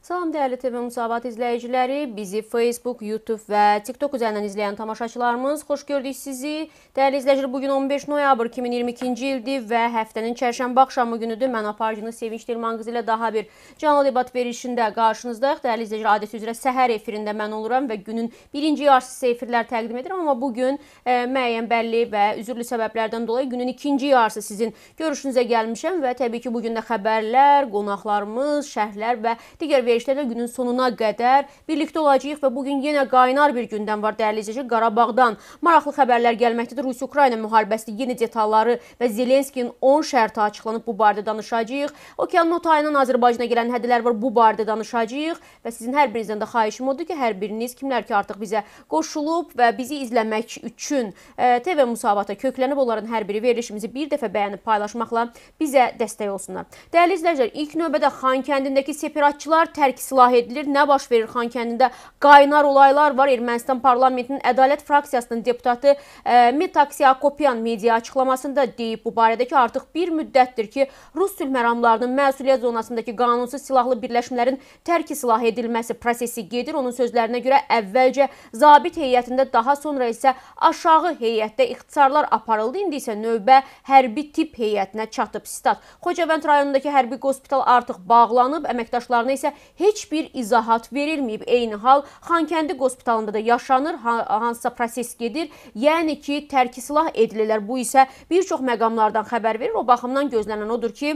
Salam dəyərli TV müsavat izləyiciləri, bizi Facebook, YouTube və TikTok üzərindən izləyən tamaşaçılarımız, xoş gördük sizi. Dəyərli izləyicilər, bugün 15 noyabr 2022-ci ildir və həftənin çərşənbə axşamı günüdür. Mən aparıcınız Sevinç Dirman qızı ilə daha bir canlı debat verilişində qarşınızdayıq. Dəyərli izləyicilər, adəti üzrə səhər efirində mən oluram və günün birinci yarısı efirlər təqdim edirəm, amma bugün e, müəyyən bəlli və üzürlü səbəblərdən dolayı günün ikinci yarısı sizin görüşünüzə gəlmişəm və təbii ki, bu gün də xəbərlər, qonaqlarımız, şərhlər və digər verilişlərlə günün sonuna qədər birlikdə olacağıq və bugün yenə qaynar bir gündəm var dəyərli izləyici Qarabağdan. Maraqlı xəbərlər gəlməkdədir. Rusiya-Ukrayna müharibəsi yeni detalları və Zelenskinin 10 şərti açıqlanıb bu barədə danışacağıq. Okean otayından Azərbaycana gələn hədələr var bu barədə danışacağıq və sizin hər birinizdən də xahişim odur ki, hər biriniz kimlər ki artıq bizə qoşulub və bizi izləmək üçün e, TV müsabata köklənib onların hər biri verilişimizi bir dəfə bəyənib paylaşmaqla bizə dəstək olsunlar. Dəyərli izləyicilər, ilk növbədə Xankəndindəki separatçılar tərk silah edilir. Nə baş verir Xankəndində? Qaynar olaylar var. Ermənistan parlamentinin ədalət fraksiyasının deputatı e, Mitaksi Akopyan media açıqlamasında deyib bu barədə ki, artıq bir müddətdir ki, Rus sülh məramlarının məsuliyyət zonasındakı qanunsuz silahlı birləşmələrin tərki silah edilməsi prosesi gedir. Onun sözlərinə görə əvvəlcə zabit heyətində, daha sonra isə aşağı heyətdə ixtisarlar aparıldı. İndi isə növbə hərbi tip heyətinə çatıb. Sitat. Xocavənd rayonundakı hərbi hospital artıq bağlanıb, əməkdaşlarına isə heç bir izahat verilməyib. Eyni hal Xankəndi qospitalında da yaşanır, hansısa proses gedir. Yəni ki, tərki silah edilirlər. Bu isə bir çox məqamlardan xəbər verir. O baxımdan gözlənən odur ki,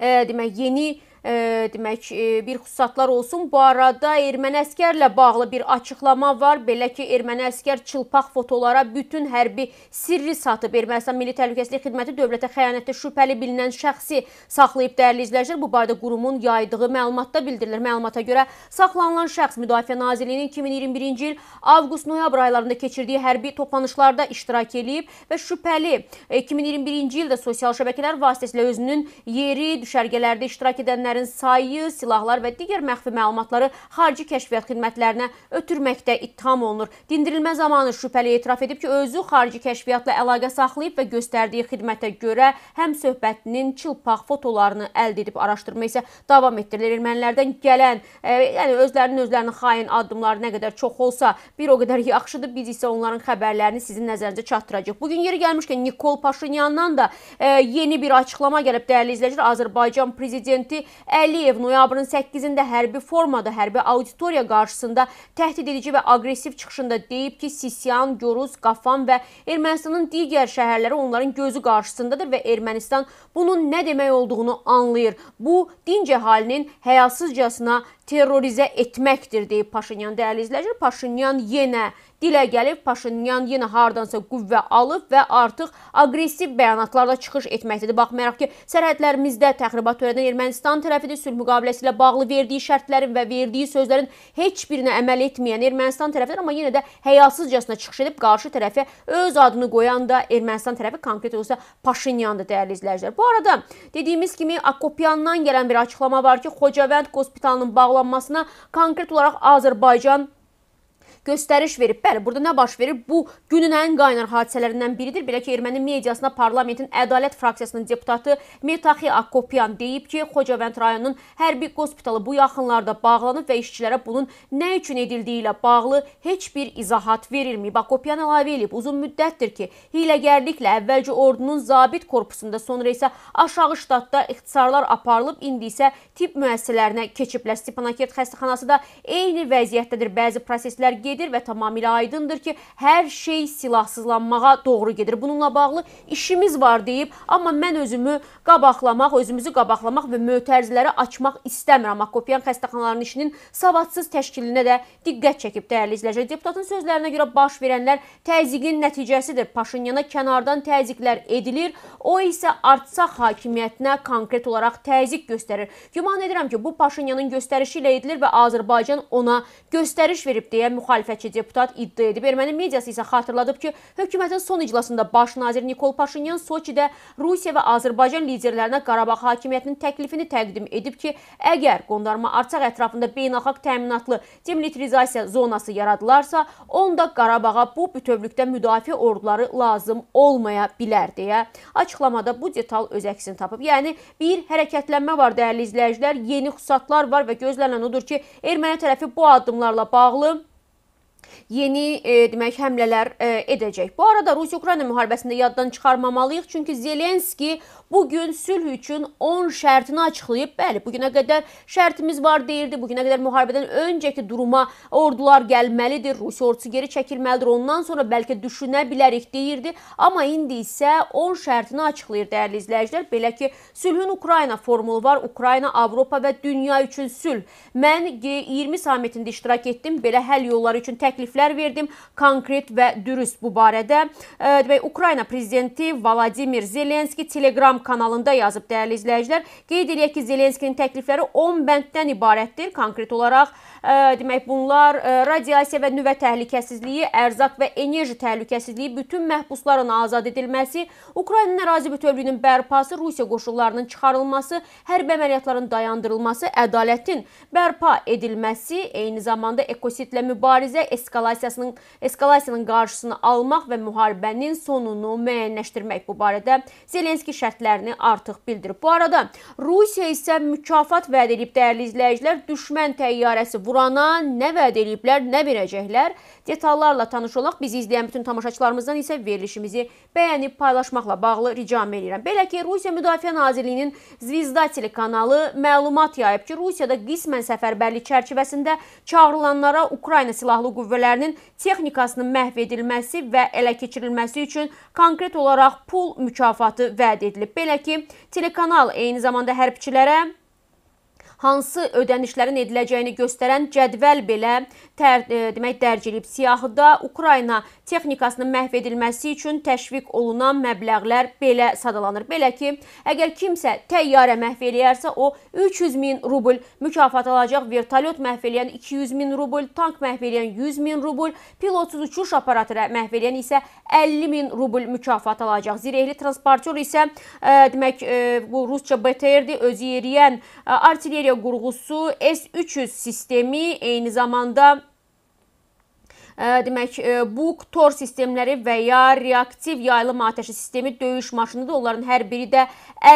e, demək, yeni demək bir xüsusatlar olsun. Bu arada erməni əskərlə bağlı bir açıqlama var. Belə ki, erməni əskər çılpaq fotolara bütün hərbi sirri satıb. Ermənistan Milli Təhlükəsizlik Xidməti dövlətə xəyanətdə şübhəli bilinən şəxsi saxlayıb dəyərli izləyicilər. Bu barədə qurumun yaydığı məlumatda bildirilir. Məlumata görə saxlanılan şəxs Müdafiə Nazirliyinin 2021-ci il avqust-noyabr aylarında keçirdiyi hərbi toplanışlarda iştirak eləyib və şübhəli 2021-ci ildə sosial şəbəkələr vasitəsilə özünün yeri düşərgələrdə iştirak edənlər ölənlərin sayı, silahlar və digər məxfi məlumatları xarici kəşfiyyat xidmətlərinə ötürməkdə ittiham olunur. Dindirilmə zamanı şübhəli etiraf edib ki, özü xarici kəşfiyyatla əlaqə saxlayıb və göstərdiyi xidmətə görə həm söhbətinin çılpaq fotolarını əldə edib araşdırma isə davam etdirilir. Ermənilərdən gələn, e, yəni özlərinin özlərinin xain addımları nə qədər çox olsa, bir o qədər yaxşıdır. Biz isə onların xəbərlərini sizin nəzərinizə çatdıracağıq. Bu gün yeri gəlmişkən Nikol Paşinyandan da e, yeni bir açıqlama gəlib dəyərli izləyicilər. Azərbaycan prezidenti Əliyev noyabrın 8-də hərbi formada, hərbi auditoriya qarşısında təhdid edici və aqressiv çıxışında deyib ki, Sisyan, Görüz, Qafan və Ermənistanın digər şəhərləri onların gözü qarşısındadır və Ermənistan bunun nə demək olduğunu anlayır. Bu, dinc əhalinin həyasızcasına terrorizə etməkdir deyib Paşinyan. Dəyərli izləyicilər, Paşinyan yenə dilə gəlib Paşinyan yenə hardansa qüvvə alıb və artıq aqressiv bəyanatlarda çıxış etməkdədir. Baxmayaraq ki, sərhədlərimizdə təxribat törədən Ermənistan tərəfidir sülh müqaviləsi ilə bağlı verdiyi şərtlərin və verdiyi sözlərin heç birinə əməl etməyən Ermənistan tərəfidir, amma yenə də həyasızcasına çıxış edib qarşı tərəfə öz adını qoyan da Ermənistan tərəfi konkret olsa Paşinyandır dəyərli izləyicilər. Bu arada dediyimiz kimi Akopyandan gələn bir açıqlama var ki, Xocavənd hospitalının bağlanmasına konkret olaraq Azərbaycan göstəriş verib. Bəli, burada nə baş verir? Bu günün ən qaynar hadisələrindən biridir. Belə ki, erməni mediasına parlamentin ədalət fraksiyasının deputatı Metaxi Akopyan deyib ki, Xocavənd rayonunun hərbi qospitalı bu yaxınlarda bağlanıb və işçilərə bunun nə üçün edildiyi ilə bağlı heç bir izahat verilməyib. Akopyan əlavə edib, uzun müddətdir ki, hiləgərliklə əvvəlcə ordunun zabit korpusunda, sonra isə aşağı ştatda ixtisarlar aparılıb, indi isə tibb müəssisələrinə keçiblər. Stepanakert xəstəxanası da eyni vəziyyətdədir. Bəzi proseslər qeyri gedir və tamamilə aydındır ki, hər şey silahsızlanmağa doğru gedir. Bununla bağlı işimiz var deyib, amma mən özümü qabaqlamaq, özümüzü qabaqlamaq və mötərizləri açmaq istəmirəm. Akopyan xəstəxanalarının işinin savadsız təşkilinə də diqqət çəkib dəyərli izləyicilər. Deputatın sözlərinə görə baş verənlər təzyiqin nəticəsidir. Paşinyana kənardan təzyiqlər edilir, o isə Artsaq hakimiyyətinə konkret olaraq təzyiq göstərir. Güman edirəm ki, bu Paşinyanın göstərişi ilə edilir və Azərbaycan ona göstəriş verib deyə müxalifət müxalifətçi deputat iddia edib. Erməni mediası isə xatırladıb ki, hökumətin son iclasında baş nazir Nikol Paşinyan Soçidə Rusiya və Azərbaycan liderlərinə Qarabağ hakimiyyətinin təklifini təqdim edib ki, əgər qondarma Artsaq ətrafında beynəlxalq təminatlı demilitarizasiya zonası yaradılarsa, onda Qarabağa bu bütövlükdə müdafiə orduları lazım olmaya bilər deyə açıqlamada bu detal öz əksini tapıb. Yəni bir hərəkətlənmə var dəyərli izləyicilər, yeni xüsusatlar var və gözlənilən odur ki, erməni tərəfi bu addımlarla bağlı yeni e, demək həmlələr e, edəcək. Bu arada Rusiya-Ukrayna müharibəsində yaddan çıxarmamalıyıq, çünki Zelenski bu gün sülh üçün 10 şərtini açıqlayıb. Bəli, bu günə qədər şərtimiz var deyirdi. Bu günə qədər müharibədən öncəki duruma ordular gəlməlidir, Rusiya ordusu geri çəkilməlidir. Ondan sonra bəlkə düşünə bilərik deyirdi. Amma indi isə 10 şərtini açıqlayır dəyərli izləyicilər. Belə ki, sülhün Ukrayna formulu var. Ukrayna, Avropa və dünya üçün sülh. Mən 20 sammitində iştirak etdim. Belə həll yolları üçün təkliflər verdim. Konkret və dürüst bu barədə. Demək, Ukrayna prezidenti Vladimir Zelenski Telegram Telegram kanalında yazıb dəyərli izləyicilər. Qeyd edək ki, Zelenskinin təklifləri 10 bənddən ibarətdir. Konkret olaraq demək bunlar radiasiya və nüvə təhlükəsizliyi, ərzaq və enerji təhlükəsizliyi, bütün məhbusların azad edilməsi, Ukraynanın ərazi bütövlüyünün bərpası, Rusiya qoşullarının çıxarılması, hərbi əməliyyatların dayandırılması, ədalətin bərpa edilməsi, eyni zamanda ekosidlə mübarizə, eskalasiyasının eskalasiyanın qarşısını almaq və müharibənin sonunu müəyyənləşdirmək bu barədə Zelenski şərtlərini artıq bildirib. Bu arada Rusiya isə mükafat vəd edib dəyərli izləyicilər, düşmən təyyarəsi vurulub Qurana nə vəd eləyiblər, nə verəcəklər? Detallarla tanış olaq. Bizi izləyən bütün tamaşaçılarımızdan isə verilişimizi bəyənib paylaşmaqla bağlı ricam edirəm. Belə ki, Rusiya Müdafiə Nazirliyinin Zvizda telekanalı məlumat yayıb ki, Rusiyada qismən səfərbərlik çərçivəsində çağırılanlara Ukrayna silahlı qüvvələrinin texnikasının məhv edilməsi və ələ keçirilməsi üçün konkret olaraq pul mükafatı vəd edilib. Belə ki, telekanal eyni zamanda hərbçilərə hansı ödənişlərin ediləcəyini göstərən cədvəl belə tər, e, demək dərc edilib. Siyahıda Ukrayna texnikasının məhv edilməsi üçün təşviq olunan məbləğlər belə sadalanır. Belə ki, əgər kimsə təyyarə məhv eləyərsə, o 300 min rubl mükafat alacaq, vertolyot məhv eləyən 200 min rubl, tank məhv eləyən 100 min rubl, pilotsuz uçuş aparatı məhv eləyən isə 50 min rubl mükafat alacaq. Zirehli transportyor isə ə, e, demək ə, e, bu rusca BTR-dir, özü yeriyən e, artilleriya İsrail qurğusu S-300 sistemi eyni zamanda e, demək e, Buk tor sistemləri və ya reaktiv yayılım atəşi sistemi döyüş maşınıdır. Onların hər biri də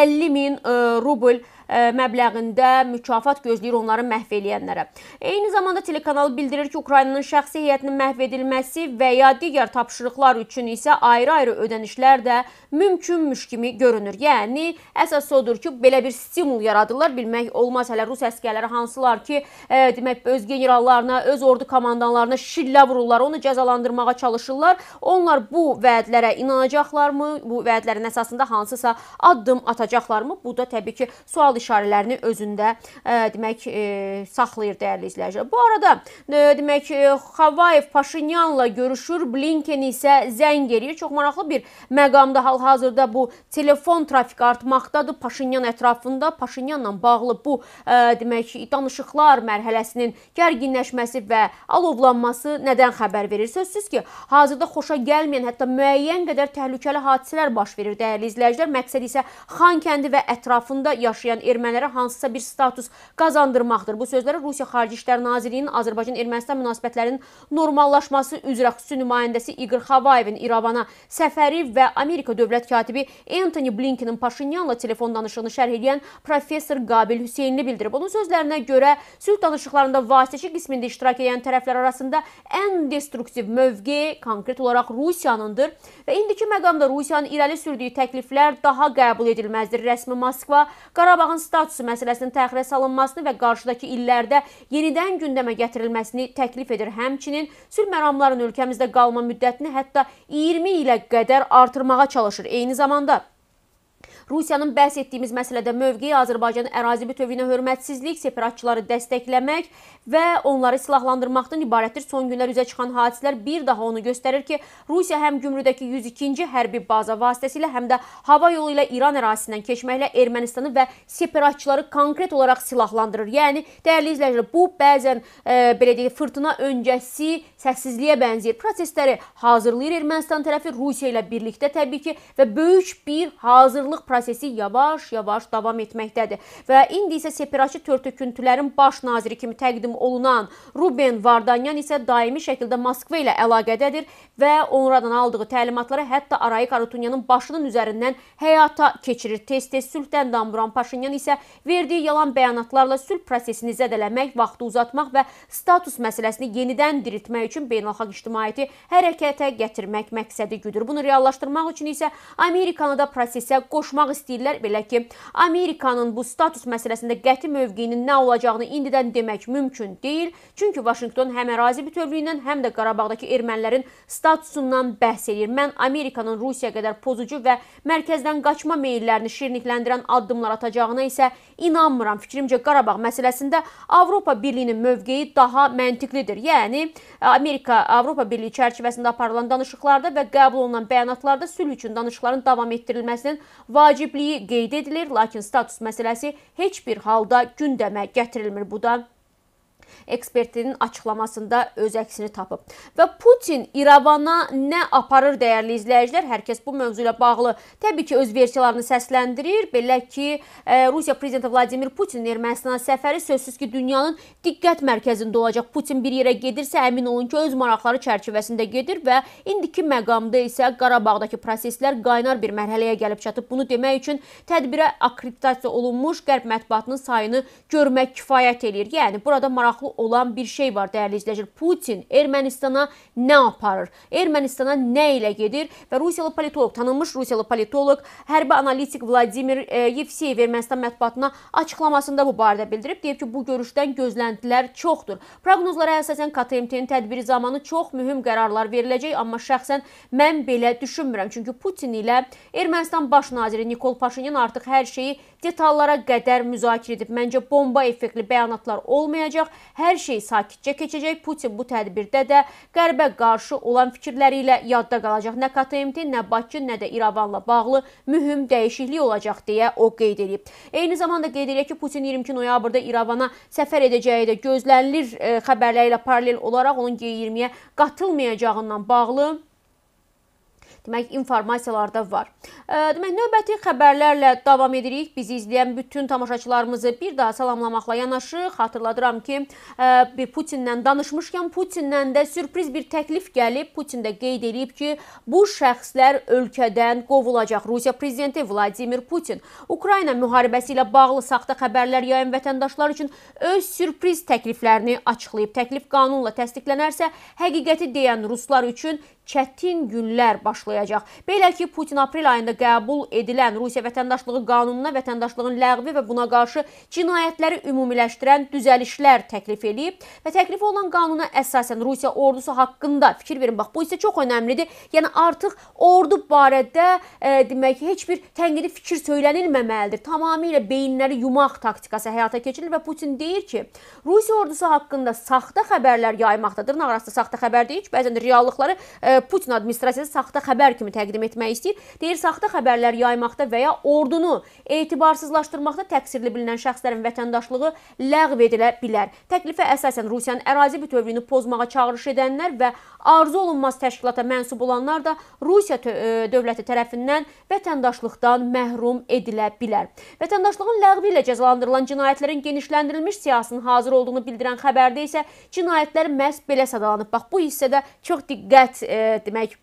50 min e, rubl məbləğində mükafat gözləyir onları məhv eləyənlərə. Eyni zamanda telekanal bildirir ki, Ukraynanın şəxsi heyətinin məhv edilməsi və ya digər tapşırıqlar üçün isə ayrı-ayrı ödənişlər də mümkünmüş kimi görünür. Yəni əsas odur ki, belə bir stimul yaradırlar. Bilmək olmaz hələ rus əsgərləri hansılar ki, e, demək öz generallarına, öz ordu komandanlarına şillə vururlar, onu cəzalandırmağa çalışırlar. Onlar bu vədlərə inanacaqlarmı? Bu vədlərin əsasında hansısa addım atacaqlarmı? Bu da təbii ki, sual sual işarələrini özündə e, demək e, saxlayır dəyərli izləyicilər. Bu arada e, demək Xavayev Paşinyanla görüşür, Blinken isə zəng eləyir. Çox maraqlı bir məqamda hal-hazırda bu telefon trafiki artmaqdadır Paşinyan ətrafında. Paşinyanla bağlı bu demək danışıqlar mərhələsinin gərginləşməsi və alovlanması nədən xəbər verir? Sözsüz ki, hazırda xoşa gəlməyən, hətta müəyyən qədər təhlükəli hadisələr baş verir dəyərli izləyicilər. Məqsəd isə Xankəndi və ətrafında yaşayan ermənilərə hansısa bir status qazandırmaqdır. Bu sözlərə Rusiya Xarici İşlər Nazirliyinin Azərbaycan-Ermənistan münasibətlərinin normallaşması üzrə xüsusi nümayəndəsi İqır Xavayevin İrəvana səfəri və Amerika dövlət katibi Anthony Blinkenin Paşinyanla telefon danışığını şərh edən professor Qabil Hüseynli bildirib. Onun sözlərinə görə sülh danışıqlarında vasitəçi qismində iştirak edən tərəflər arasında ən destruktiv mövqe konkret olaraq Rusiyanındır və indiki məqamda Rusiyanın irəli sürdüyü təkliflər daha qəbul edilməzdir. Rəsmi Moskva Qarabağın Qırğızıstan statusu məsələsinin təxirə salınmasını və qarşıdakı illərdə yenidən gündəmə gətirilməsini təklif edir. Həmçinin sülh məramlarının ölkəmizdə qalma müddətini hətta 20 ilə qədər artırmağa çalışır. Eyni zamanda Rusiyanın bəhs etdiyimiz məsələdə mövqeyi Azərbaycanın ərazi bütövlüyünə hörmətsizlik, separatçıları dəstəkləmək və onları silahlandırmaqdan ibarətdir. Son günlər üzə çıxan hadisələr bir daha onu göstərir ki, Rusiya həm Gümrüdəki 102-ci hərbi baza vasitəsilə, həm də hava yolu ilə İran ərazisindən keçməklə Ermənistanı və separatçıları konkret olaraq silahlandırır. Yəni, dəyərli izləyicilər, bu bəzən e, belə deyək, fırtına öncəsi səssizliyə bənzəyir. Prosesləri hazırlayır Ermənistan tərəfi Rusiya ilə birlikdə təbii ki və böyük bir hazırlıq prosesi prosesi yavaş-yavaş davam etməkdədir. Və indi isə separatçı törtöküntülərin baş naziri kimi təqdim olunan Ruben Vardanyan isə daimi şəkildə Moskva ilə əlaqədədir və onradan aldığı təlimatları hətta Arayik Arutunyanın başının üzərindən həyata keçirir. Tez-tez sülhdən damburan Paşinyan isə verdiyi yalan bəyanatlarla sülh prosesini zədələmək, vaxtı uzatmaq və status məsələsini yenidən diriltmək üçün beynəlxalq ictimaiyyəti hərəkətə gətirmək məqsədi güdür. Bunu reallaşdırmaq üçün isə Amerikanı da prosesə qoşmaq qoymaq istəyirlər. Belə ki, Amerikanın bu status məsələsində qəti mövqeyinin nə olacağını indidən demək mümkün deyil. Çünki Vaşinqton həm ərazi bütövlüyündən, həm də Qarabağdakı ermənilərin statusundan bəhs eləyir. Mən Amerikanın Rusiya qədər pozucu və mərkəzdən qaçma meyllərini şirinlikləndirən addımlar atacağına isə inanmıram. Fikrimcə Qarabağ məsələsində Avropa Birliyinin mövqeyi daha məntiqlidir. Yəni Amerika Avropa Birliyi çərçivəsində aparılan danışıqlarda və qəbul olunan bəyanatlarda sülh üçün danışıqların davam etdirilməsinin vacib vacibliyi qeyd edilir, lakin status məsələsi heç bir halda gündəmə gətirilmir. Bu da ekspertinin açıqlamasında öz əksini tapıb. Və Putin İrəvana nə aparır dəyərli izləyicilər? Hər kəs bu mövzu ilə bağlı təbii ki öz versiyalarını səsləndirir. Belə ki, e, Rusiya prezidenti Vladimir Putinin Ermənistana səfəri sözsüz ki, dünyanın diqqət mərkəzində olacaq. Putin bir yerə gedirsə, əmin olun ki, öz maraqları çərçivəsində gedir və indiki məqamda isə Qarabağdakı proseslər qaynar bir mərhələyə gəlib çatıb. Bunu demək üçün tədbirə akkreditasiya olunmuş Qərb mətbuatının sayını görmək kifayət eləyir. Yəni burada maraq maraqlı olan bir şey var dəyərli izləyicilər. Putin Ermənistana nə aparır? Ermənistana nə ilə gedir? Və Rusiyalı politoloq, tanınmış Rusiyalı politoloq, hərbi analitik Vladimir e, Yevseyev Ermənistan mətbuatına açıqlamasında bu barədə bildirib, deyib ki, bu görüşdən gözləntilər çoxdur. Proqnozlara əsasən KTMT-nin tədbiri zamanı çox mühüm qərarlar veriləcək, amma şəxsən mən belə düşünmürəm. Çünki Putin ilə Ermənistan baş naziri Nikol Paşinyan artıq hər şeyi detallara qədər müzakirə edib. Məncə bomba effektli bəyanatlar olmayacaq. Hər şey sakitcə keçəcək. Putin bu tədbirdə də qərbə qarşı olan fikirləri ilə yadda qalacaq. Nə KTMT, nə Bakı, nə də İrəvanla bağlı mühüm dəyişiklik olacaq deyə o qeyd edib. Eyni zamanda qeyd edir ki, Putin 22 noyabrda İrəvana səfər edəcəyi də gözlənilir. E, xəbərləri ilə paralel olaraq onun G20-yə qatılmayacağından bağlı demək informasiyalar da var. Demək növbəti xəbərlərlə davam edirik. Bizi izləyən bütün tamaşaçılarımızı bir daha salamlamaqla yanaşı xatırladıram ki, bir Putinlə danışmışkən Putinlə də sürpriz bir təklif gəlib. Putin də qeyd edib ki, bu şəxslər ölkədən qovulacaq. Rusiya prezidenti Vladimir Putin Ukrayna müharibəsi ilə bağlı saxta xəbərlər yayan vətəndaşlar üçün öz sürpriz təkliflərini açıqlayıb. Təklif qanunla təsdiqlənərsə, həqiqəti deyən ruslar üçün çətin günlər başlayacaq. Belə ki, Putin aprel ayında qəbul edilən Rusiya vətəndaşlığı qanununa vətəndaşlığın ləğvi və buna qarşı cinayətləri ümumiləşdirən düzəlişlər təklif eləyib və təklif olunan qanuna əsasən Rusiya ordusu haqqında fikir verin. Bax, bu isə çox önəmlidir. Yəni artıq ordu barədə e, demək ki, heç bir tənqidi fikir söylənilməməlidir. Tamamilə beyinləri yumaq taktikası həyata keçirilir və Putin deyir ki, Rusiya ordusu haqqında saxta xəbərlər yaymaqdadır. Nağrası saxta xəbər deyil ki, bəzən reallıqları e, Putin administrasiyası saxta xəbər kimi təqdim etmək istəyir. Deyir, saxta xəbərlər yaymaqda və ya ordunu etibarsızlaşdırmaqda təqsirli bilinən şəxslərin vətəndaşlığı ləğv edilə bilər. Təklifə əsasən Rusiyanın ərazi bütövlüyünü pozmağa çağırış edənlər və arzu olunmaz təşkilata mənsub olanlar da Rusiya e, dövləti tərəfindən vətəndaşlıqdan məhrum edilə bilər. Vətəndaşlığın ləğvi ilə cəzalandırılan cinayətlərin genişləndirilmiş siyasının hazır olduğunu bildirən xəbərdə isə cinayətlər məhz belə sadalanıb. Bax bu hissədə çox diqqət e, demək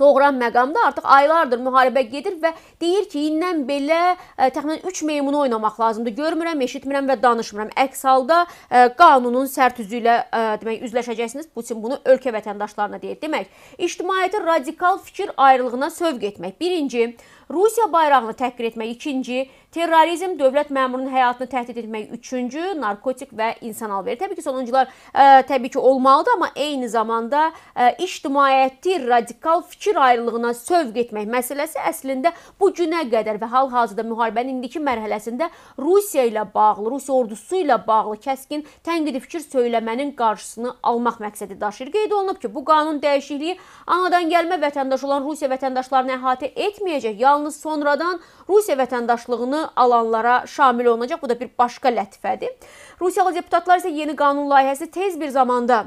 doğuran məqamda artıq aylardır müharibə gedir və deyir ki, indən belə ə, e, təxminən 3 meymunu oynamaq lazımdır. Görmürəm, eşitmirəm və danışmıram. Əks halda ə, e, qanunun sərt üzü ilə ə, e, demək üzləşəcəksiniz. Putin bunu ölkə vətəndaşlarına deyir. Demək, ictimaiyyəti radikal fikir ayrılığına sövq etmək. Birinci, Rusiya bayrağını təhqir etmək ikinci, terrorizm, dövlət məmurunun həyatını təhdid etmək üçüncü, narkotik və insan alveri. Təbii ki, sonuncular ə, e, təbii ki olmalıdır, amma eyni zamanda ə, e, ictimaiyyəti radikal fikir ayrılığına sövq etmək məsələsi əslində bu günə qədər və hal-hazırda müharibənin indiki mərhələsində Rusiya ilə bağlı, Rusiya ordusu ilə bağlı kəskin tənqidi fikir söyləmənin qarşısını almaq məqsədi daşıyır. Qeyd olunub ki, bu qanun dəyişikliyi anadan gəlmə vətəndaş olan Rusiya vətəndaşlarını əhatə etməyəcək. Yalnız yalnız sonradan Rusiya vətəndaşlığını alanlara şamil olunacaq. Bu da bir başqa lətifədir. Rusiyalı deputatlar isə yeni qanun layihəsi tez bir zamanda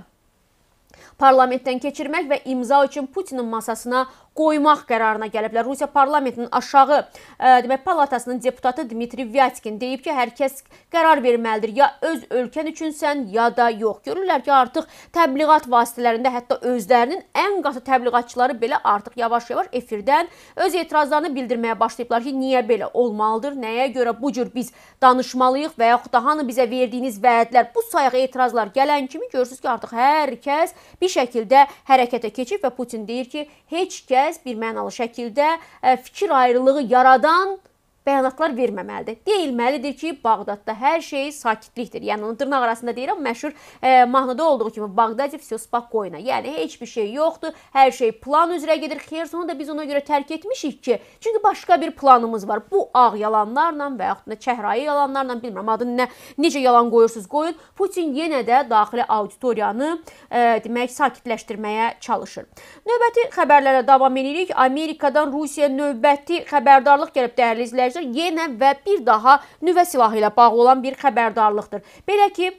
parlamentdən keçirmək və imza üçün Putinin masasına qoymaq qərarına gəliblər. Rusiya parlamentinin aşağı ə, e, demək palatasının deputatı Dmitri Vyatkin deyib ki, hər kəs qərar verməlidir. Ya öz ölkən üçünsən, ya da yox. Görürlər ki, artıq təbliğat vasitələrində hətta özlərinin ən qatı təbliğatçıları belə artıq yavaş-yavaş efirdən öz etirazlarını bildirməyə başlayıblar ki, niyə belə olmalıdır? Nəyə görə bu cür biz danışmalıyıq və yaxud da hanı bizə verdiyiniz vədlər? Bu sayaq etirazlar gələn kimi görürsüz ki, artıq hər kəs bir şəkildə hərəkətə keçib və Putin deyir ki, heç kəs tez birmənalı şəkildə e, fikir ayrılığı yaradan bəyanatlar verməməlidir. Deyilməlidir ki, Bağdadda hər şey sakitlikdir. Yəni onun dırnaq arasında deyirəm, məşhur e, mahnıda olduğu kimi Bağdadiv все спокойно. Yəni heç bir şey yoxdur. Hər şey plan üzrə gedir. Xersonu da biz ona görə tərk etmişik ki, çünki başqa bir planımız var. Bu ağ yalanlarla və yaxud da çəhrayı yalanlarla bilmirəm adını nə necə yalan qoyursunuz qoyun. Putin yenə də daxili auditoriyanı e, demək sakitləşdirməyə çalışır. Növbəti xəbərlərə davam edirik. Amerikadan Rusiya növbəti xəbərdarlıq gəlib dəyərli izləyicilər edəcək yenə və bir daha nüvə silahı ilə bağlı olan bir xəbərdarlıqdır. Belə ki,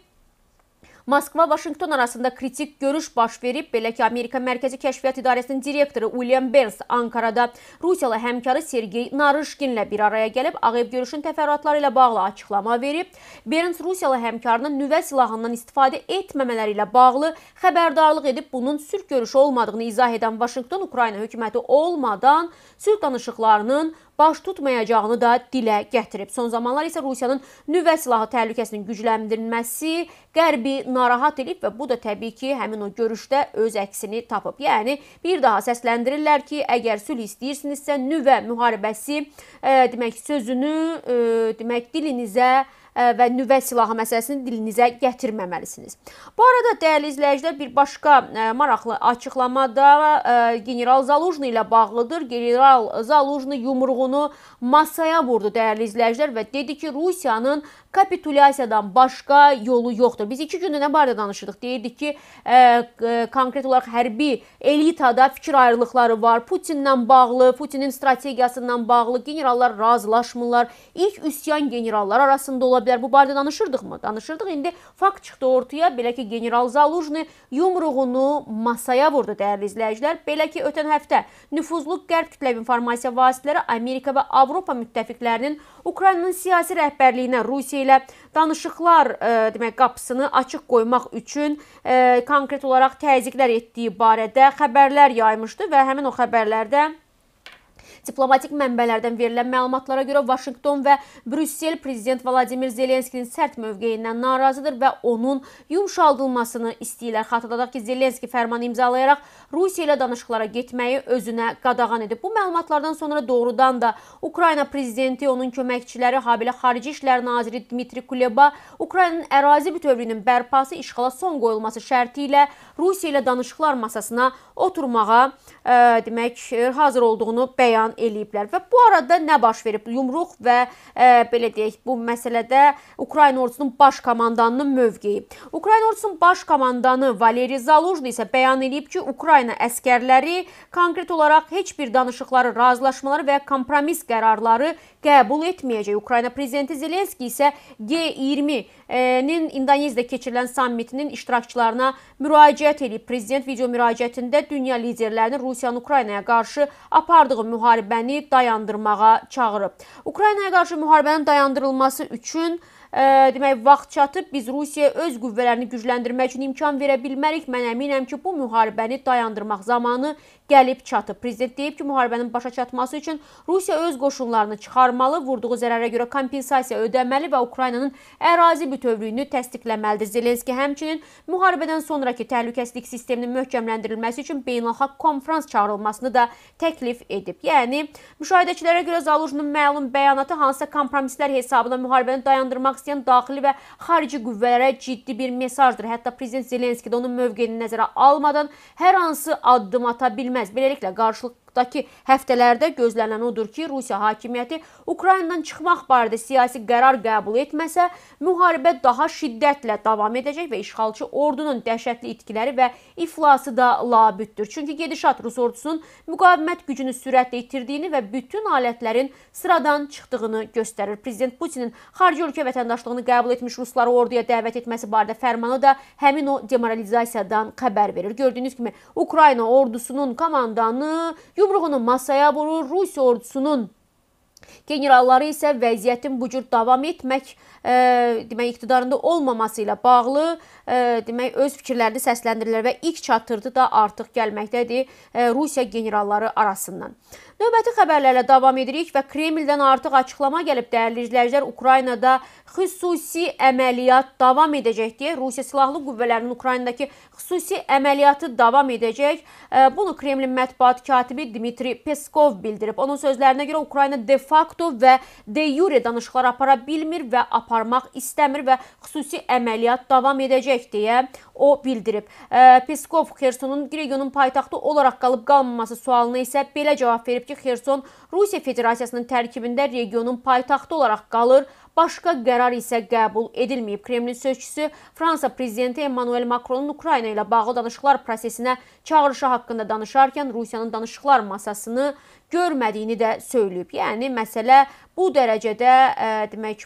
Moskva-Vaşinqton arasında kritik görüş baş verib. Belə ki, Amerika Mərkəzi Kəşfiyyat İdarəsinin direktoru William Burns Ankarada Rusiyalı həmkarı Sergey Narışkinlə bir araya gəlib, Ağ ev görüşün təfərrüatları ilə bağlı açıqlama verib. Burns Rusiyalı həmkarının nüvə silahından istifadə etməmələri ilə bağlı xəbərdarlıq edib, bunun sülh görüşü olmadığını izah edən Vaşinqton Ukrayna hökuməti olmadan sülh danışıqlarının baş tutmayacağını da dilə gətirib. Son zamanlar isə Rusiyanın nüvə silahı təhlükəsinin gücləndirilməsi Qərbi narahat edib və bu da təbii ki, həmin o görüşdə öz əksini tapıb. Yəni bir daha səsləndirirlər ki, əgər sülh istəyirsinizsə nüvə müharibəsi e, demək sözünü e, demək dilinizə və nüvə silahı məsələsini dilinizə gətirməməlisiniz. Bu arada dəyərli izləyicilər bir başqa maraqlı açıqlama da general Zalujni ilə bağlıdır. General Zalujni yumruğunu masaya vurdu dəyərli izləyicilər və dedi ki, Rusiyanın kapitulyasiyadan başqa yolu yoxdur. Biz 2 gündə nə barədə danışırdıq? Deyirdik ki, konkret olaraq hərbi elitada fikir ayrılıqları var. Putinlə bağlı, Putinin strategiyasından bağlı generallar razılaşmırlar. İlk üsyan generallar arasında ola bilər. Bu barədə danışırdıqmı? Danışırdıq. İndi fakt çıxdı ortaya. Belə ki, general Zalujni yumruğunu masaya vurdu dəyərli izləyicilər. Belə ki, ötən həftə nüfuzlu qərb kütləvi informasiya vasitələri Amerika və Avropa müttəfiqlərinin Ukraynanın siyasi rəhbərliyinə Rusiya ilə danışıqlar e, demək qapısını açıq qoymaq üçün e, konkret olaraq təzyiqlər etdiyi barədə xəbərlər yaymışdı və həmin o xəbərlərdə Diplomatik mənbələrdən verilən məlumatlara görə Vaşinqton və Brüssel prezident Vladimir Zelenskinin sərt mövqeyindən narazıdır və onun yumşaldılmasını istəyirlər. Xatırladaq ki, Zelenski fərmanı imzalayaraq Rusiya ilə danışıqlara getməyi özünə qadağan edib. Bu məlumatlardan sonra doğrudan da Ukrayna prezidenti, onun köməkçiləri, habelə xarici işlər naziri Dmitri Kuleba Ukraynanın ərazi bütövlüyünün bərpası, işğala son qoyulması şərti ilə Rusiya ilə danışıqlar masasına oturmağa, ə, e, demək, hazır olduğunu bəyan bəyan eləyiblər. Və bu arada nə baş verib? Yumruq və ə, e, belə deyək, bu məsələdə Ukrayna ordusunun baş komandanının mövqeyi. Ukrayna ordusunun baş komandanı Valeri Zaluzhny isə bəyan eləyib ki, Ukrayna əsgərləri konkret olaraq heç bir danışıqları, razılaşmaları və ya kompromis qərarları qəbul etməyəcək. Ukrayna prezidenti Zelenski isə G20-nin İndoneziyada keçirilən sammitinin iştirakçılarına müraciət edib. Prezident video müraciətində dünya liderlərinin Rusiyanın Ukraynaya qarşı apardığı müharibə müharibəni dayandırmağa çağırıb. Ukraynaya qarşı müharibənin dayandırılması üçün ə, e, demək vaxt çatıb. Biz Rusiyaya öz qüvvələrini gücləndirmək üçün imkan verə bilmərik. Mən əminəm ki, bu müharibəni dayandırmaq zamanı gəlib çatıb. Prezident deyib ki, müharibənin başa çatması üçün Rusiya öz qoşunlarını çıxarmalı, vurduğu zərərə görə kompensasiya ödəməli və Ukraynanın ərazi bütövlüyünü təsdiqləməlidir. Zelenski həmçinin müharibədən sonrakı təhlükəsizlik sisteminin möhkəmləndirilməsi üçün beynəlxalq konfrans çağırılmasını da təklif edib. Yəni, müşahidəçilərə görə Zalujinin məlum bəyanatı hansısa kompromislər hesabına müharibəni dayandırmaq istəyən daxili və xarici qüvvələrə ciddi bir mesajdır. Hətta Prezident Zelenski də onun mövqeyini nəzərə almadan hər hansı addım ata bilməlidir verilməz. Beləliklə qarşılıq Yaxudakı həftələrdə gözlənən odur ki, Rusiya hakimiyyəti Ukraynadan çıxmaq barədə siyasi qərar qəbul etməsə, müharibə daha şiddətlə davam edəcək və işğalçı ordunun dəhşətli itkiləri və iflası da labüddür. Çünki gedişat Rus ordusunun müqavimət gücünü sürətlə itirdiyini və bütün alətlərin sıradan çıxdığını göstərir. Prezident Putinin xarici ölkə vətəndaşlığını qəbul etmiş rusları orduya dəvət etməsi barədə fərmanı da həmin o demoralizasiyadan xəbər verir. Gördüyünüz kimi Ukrayna ordusunun komandanı yumruğunu masaya vurur. Rusiya ordusunun generalları isə vəziyyətin bu cür davam etmək demək iqtidarında olmaması ilə bağlı demək öz fikirlərini səsləndirirlər və ilk çatdırdı da artıq gəlməkdədir Rusiya generalları arasından. Növbəti xəbərlərlə davam edirik və Kremldən artıq açıqlama gəlib dəyərli izləyicilər, Ukraynada xüsusi əməliyyat davam edəcək deyə Rusiya silahlı qüvvələrinin Ukraynadakı xüsusi əməliyyatı davam edəcək. Bunu Kremlin mətbuat katibi Dmitri Peskov bildirib. Onun sözlərinə görə Ukrayna de facto və de jure danışıqlar apara bilmir və apara aparmaq istəmir və xüsusi əməliyyat davam edəcək deyə o bildirib. E, Peskov Xersonun regionun paytaxtı olaraq qalıb qalmaması sualına isə belə cavab verib ki, Xerson Rusiya Federasiyasının tərkibində regionun paytaxtı olaraq qalır, başqa qərar isə qəbul edilməyib. Kremlin sözçüsü Fransa prezidenti Emmanuel Macronun Ukrayna ilə bağlı danışıqlar prosesinə çağırışı haqqında danışarkən Rusiyanın danışıqlar masasını görmədiyini də söyləyib. Yəni məsələ bu dərəcədə ə, e, demək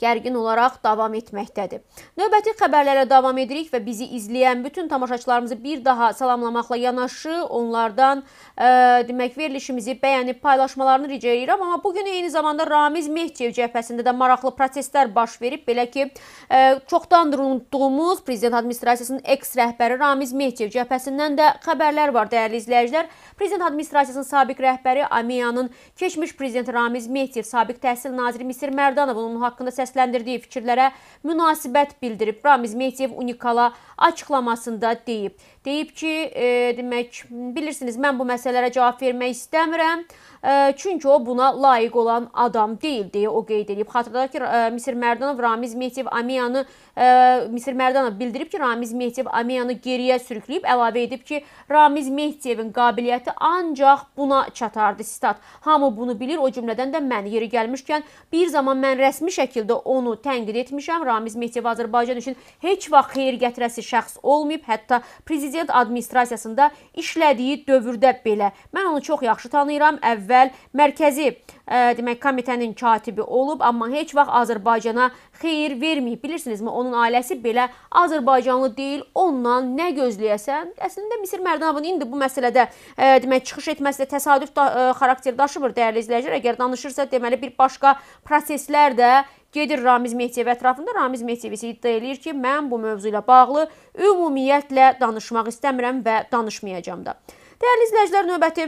gərgin olaraq davam etməkdədir. Növbəti xəbərlərə davam edirik və bizi izləyən bütün tamaşaçılarımızı bir daha salamlamaqla yanaşı onlardan ə, e, demək verilişimizi bəyənib paylaşmalarını rica edirəm. Amma bu gün eyni zamanda Ramiz Mehdiyev cəbhəsində də maraqlı proseslər baş verib. Belə ki, ə, e, çoxdandır unutduğumuz prezident administrasiyasının eks rəhbəri Ramiz Mehdiyev cəbhəsindən də xəbərlər var dəyərli izləyicilər. Prezident administrasiyasının sabiq rəhbəri Ameyanın keçmiş prezident Ramiz Mehdiyev, sabiq təhsil naziri Misir Mərdanovun haqqında səs səsləndirdiyi fikirlərə münasibət bildirib Ramiz Mehdiyev Unikala açıqlamasında deyib. Deyib ki, e, demək, bilirsiniz, mən bu məsələlərə cavab vermək istəmirəm. E, çünki o buna layiq olan adam deyil deyə o qeyd edib. Xatırladaq ki, e, Misir Mərdanov Ramiz Mehdiyev Amiyanı e, Misir Mərdanov bildirib ki, Ramiz Mehdiyev Amiyanı geriyə sürükləyib, əlavə edib ki, Ramiz Mehdiyevin qabiliyyəti ancaq buna çatardı. Sitat. Hamı bunu bilir, o cümlədən də mən yeri gəlmişkən bir zaman mən rəsmi şəkildə onu tənqid etmişəm. Ramiz Mehdiyev Azərbaycan üçün heç vaxt xeyir gətirəsi şəxs olmayıb. Hətta prezident prezident administrasiyasında işlədiyi dövrdə belə. Mən onu çox yaxşı tanıyıram. Əvvəl mərkəzi ə, e, demək komitənin katibi olub, amma heç vaxt Azərbaycana xeyir verməyib. Bilirsinizmi, onun ailəsi belə Azərbaycanlı deyil. Ondan nə gözləyəsən? Əslində Misir Mərdanovun indi bu məsələdə ə, e, demək çıxış etməsi də təsadüf da, ə, e, xarakter daşımır dəyərli izləyicilər. Əgər danışırsa, deməli bir başqa proseslər də gedir Ramiz Mehdiyev ətrafında. Ramiz Mehdiyev isə iddia eləyir ki, mən bu mövzu ilə bağlı ümumiyyətlə danışmaq istəmirəm və danışmayacağam da. Dəyərli izləyicilər, növbəti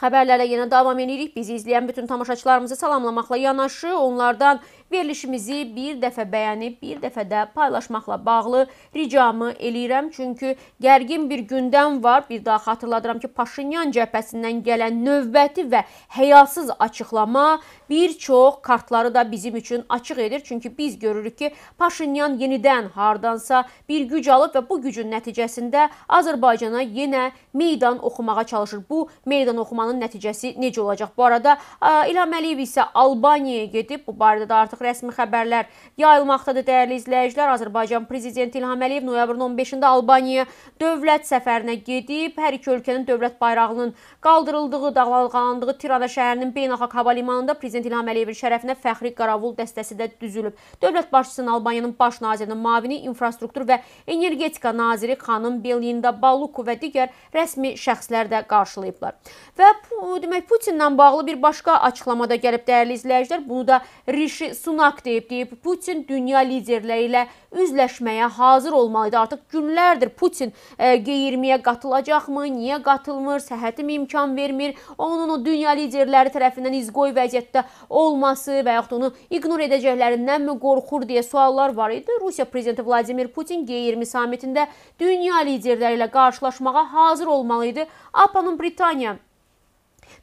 Xəbərlərə yenə davam edirik. Bizi izləyən bütün tamaşaçılarımızı salamlamaqla yanaşı, onlardan Verilişimizi bir dəfə bəyənib, bir dəfə də paylaşmaqla bağlı ricamı eləyirəm. Çünki gərgin bir gündəm var. Bir daha xatırladıram ki, Paşinyan cəbhəsindən gələn növbəti və həyasız açıqlama bir çox kartları da bizim üçün açıq edir. Çünki biz görürük ki, Paşinyan yenidən hardansa bir güc alıb və bu gücün nəticəsində Azərbaycana yenə meydan oxumağa çalışır. Bu meydan oxumanın nəticəsi necə olacaq? Bu arada İlham Əliyev isə Albaniyaya gedib. Bu barədə də artıq artıq rəsmi xəbərlər yayılmaqdadır. Dəyərli izləyicilər, Azərbaycan prezidenti İlham Əliyev noyabrın 15-də Albaniya dövlət səfərinə gedib. Hər iki ölkənin dövlət bayrağının qaldırıldığı, dalğalandığı Tirana şəhərinin beynəlxalq hava limanında prezident İlham Əliyevin şərəfinə fəxri qaravul dəstəsi də düzülüb. Dövlət başçısının Albaniyanın baş nazirinin mavini infrastruktur və energetika naziri xanım Belinda Baluku və digər rəsmi şəxslər də qarşılayıblar. Və bu demək Putinlə bağlı bir başqa açıqlamada gəlib dəyərli izləyicilər, bunu da Rishi Sunak deyib, deyib Putin dünya liderləri ilə üzləşməyə hazır olmalıdır. Artıq günlərdir Putin e, G20-yə qatılacaqmı, niyə qatılmır, səhhətim imkan vermir. Onun o dünya liderləri tərəfindən izqoy vəziyyətdə olması və yaxud onu ignor edəcəklərindənmi qorxur deyə suallar var idi. Rusiya prezidenti Vladimir Putin G20 samitində dünya liderləri ilə qarşılaşmağa hazır olmalı idi. APA-nın Britaniya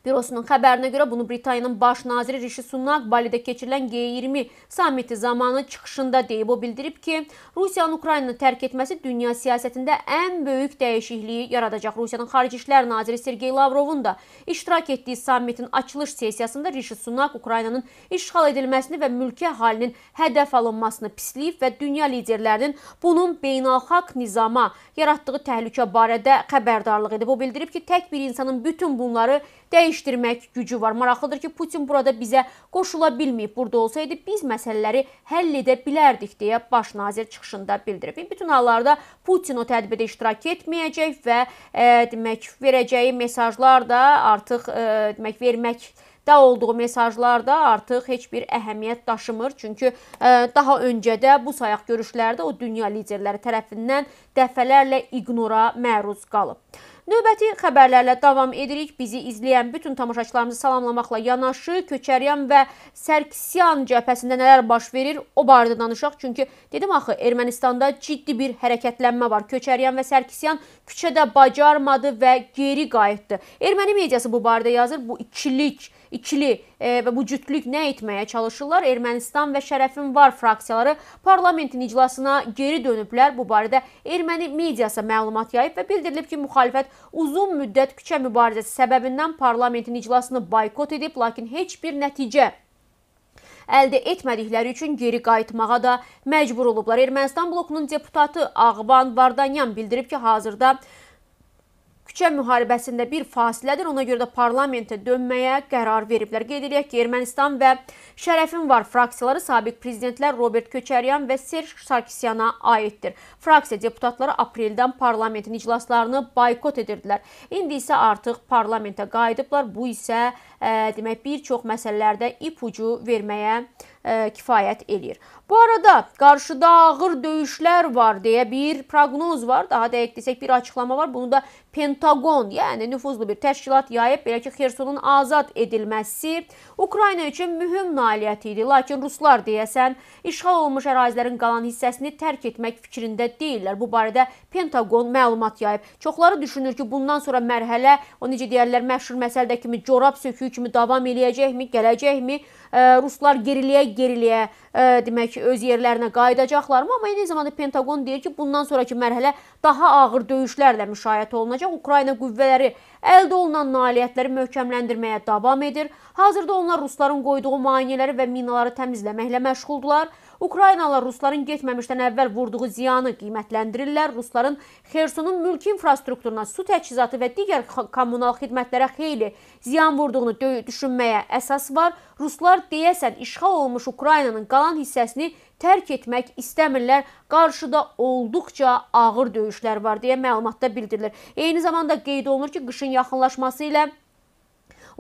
Bürosunun xəbərinə görə bunu Britaniyanın baş naziri Rishi Sunak Balidə keçirilən G20 sammiti zamanı çıxışında deyib. O bildirib ki, Rusiyanın Ukraynanı tərk etməsi dünya siyasətində ən böyük dəyişikliyi yaradacaq. Rusiyanın Xarici İşlər naziri Sergey Lavrovun da iştirak etdiyi sammitin açılış sessiyasında Rishi Sunak Ukraynanın işğal edilməsini və mülki əhalinin hədəf alınmasını pisləyib və dünya liderlərinin bunun beynəlxalq nizama yaratdığı təhlükə barədə xəbərdarlıq edib. O bildirib ki, tək bir insanın bütün bunları dəyişdirmək gücü var. Maraqlıdır ki, Putin burada bizə qoşula bilməyib. Burada olsaydı biz məsələləri həll edə bilərdik deyə baş nazir çıxışında bildirib. Bütün hallarda Putin o tədbirdə iştirak etməyəcək və e, demək verəcəyi mesajlar da artıq e, demək vermək da olduğu mesajlarda artıq heç bir əhəmiyyət daşımır. Çünki ə, e, daha öncədə bu sayaq görüşlərdə o dünya liderləri tərəfindən dəfələrlə ignora məruz qalıb. Növbəti xəbərlərlə davam edirik. Bizi izləyən bütün tamaşaçılarımızı salamlamaqla yanaşı Köçəryan və Sərkisyan cəbhəsində nələr baş verir o barədə danışaq. Çünki dedim axı Ermənistanda ciddi bir hərəkətlənmə var. Köçəryan və Sərkisyan küçədə bacarmadı və geri qayıtdı. Erməni mediası bu barədə yazır. Bu ikilik ikili e, bu cütlük nə etməyə çalışırlar? Ermənistan və Şərəfin var fraksiyaları parlamentin iclasına geri dönüblər. Bu barədə erməni mediası məlumat yayıb və bildirilib ki, müxalifət uzun müddət küçə mübarizəsi səbəbindən parlamentin iclasını boykot edib, lakin heç bir nəticə əldə etmədikləri üçün geri qayıtmağa da məcbur olublar. Ermənistan blokunun deputatı Ağban Vardanyan bildirib ki, hazırda küçə müharibəsində bir fasilədir. Ona görə də parlamentə dönməyə qərar veriblər. Qeyd edək ki, Ermənistan və Şərəfin var fraksiyaları sabiq prezidentlər Robert Köçəryan və Serj Sarkisyana aiddir. Fraksiya deputatları apreldən parlamentin iclaslarını boykot edirdilər. İndi isə artıq parlamentə qayıdıblar. Bu isə demək bir çox məsələlərdə ipucu verməyə e, kifayət eləyir. Bu arada qarşıda ağır döyüşlər var deyə bir proqnoz var, daha dəqiq desək bir açıqlama var. Bunu da Pentagon, yəni nüfuzlu bir təşkilat yayıb, belə ki, Xersonun azad edilməsi Ukrayna üçün mühüm nailiyyət idi. Lakin ruslar deyəsən işğal olunmuş ərazilərin qalan hissəsini tərk etmək fikrində deyillər. Bu barədə Pentagon məlumat yayıb. Çoxları düşünür ki, bundan sonra mərhələ o necə deyirlər, məşhur məsələdə kimi corab sökük kimi davam eləyəcəkmi, gələcəkmi? Ruslar geriliyə-geriliyə demək öz yerlərinə qayıdacaqlarmı? Amma eyni zamanda Pentagon deyir ki, bundan sonrakı mərhələ daha ağır döyüşlərlə müşayiət olunacaq. Ukrayna qüvvələri əldə olunan nailiyyətləri möhkəmləndirməyə davam edir. Hazırda onlar rusların qoyduğu maneələri və minaları təmizləməklə məşğuldular. Ukraynalılar rusların getməmişdən əvvəl vurduğu ziyanı qiymətləndirirlər. Rusların Xersonun mülki infrastrukturuna, su təchizatı və digər kommunal xidmətlərə xeyli ziyan vurduğunu düşünməyə əsas var. Ruslar deyəsən işğal olunmuş Ukraynanın qalan hissəsini tərk etmək istəmirlər. Qarşıda olduqca ağır döyüşlər var deyə məlumatda bildirilir. Eyni zamanda qeyd olunur ki, qışın yaxınlaşması ilə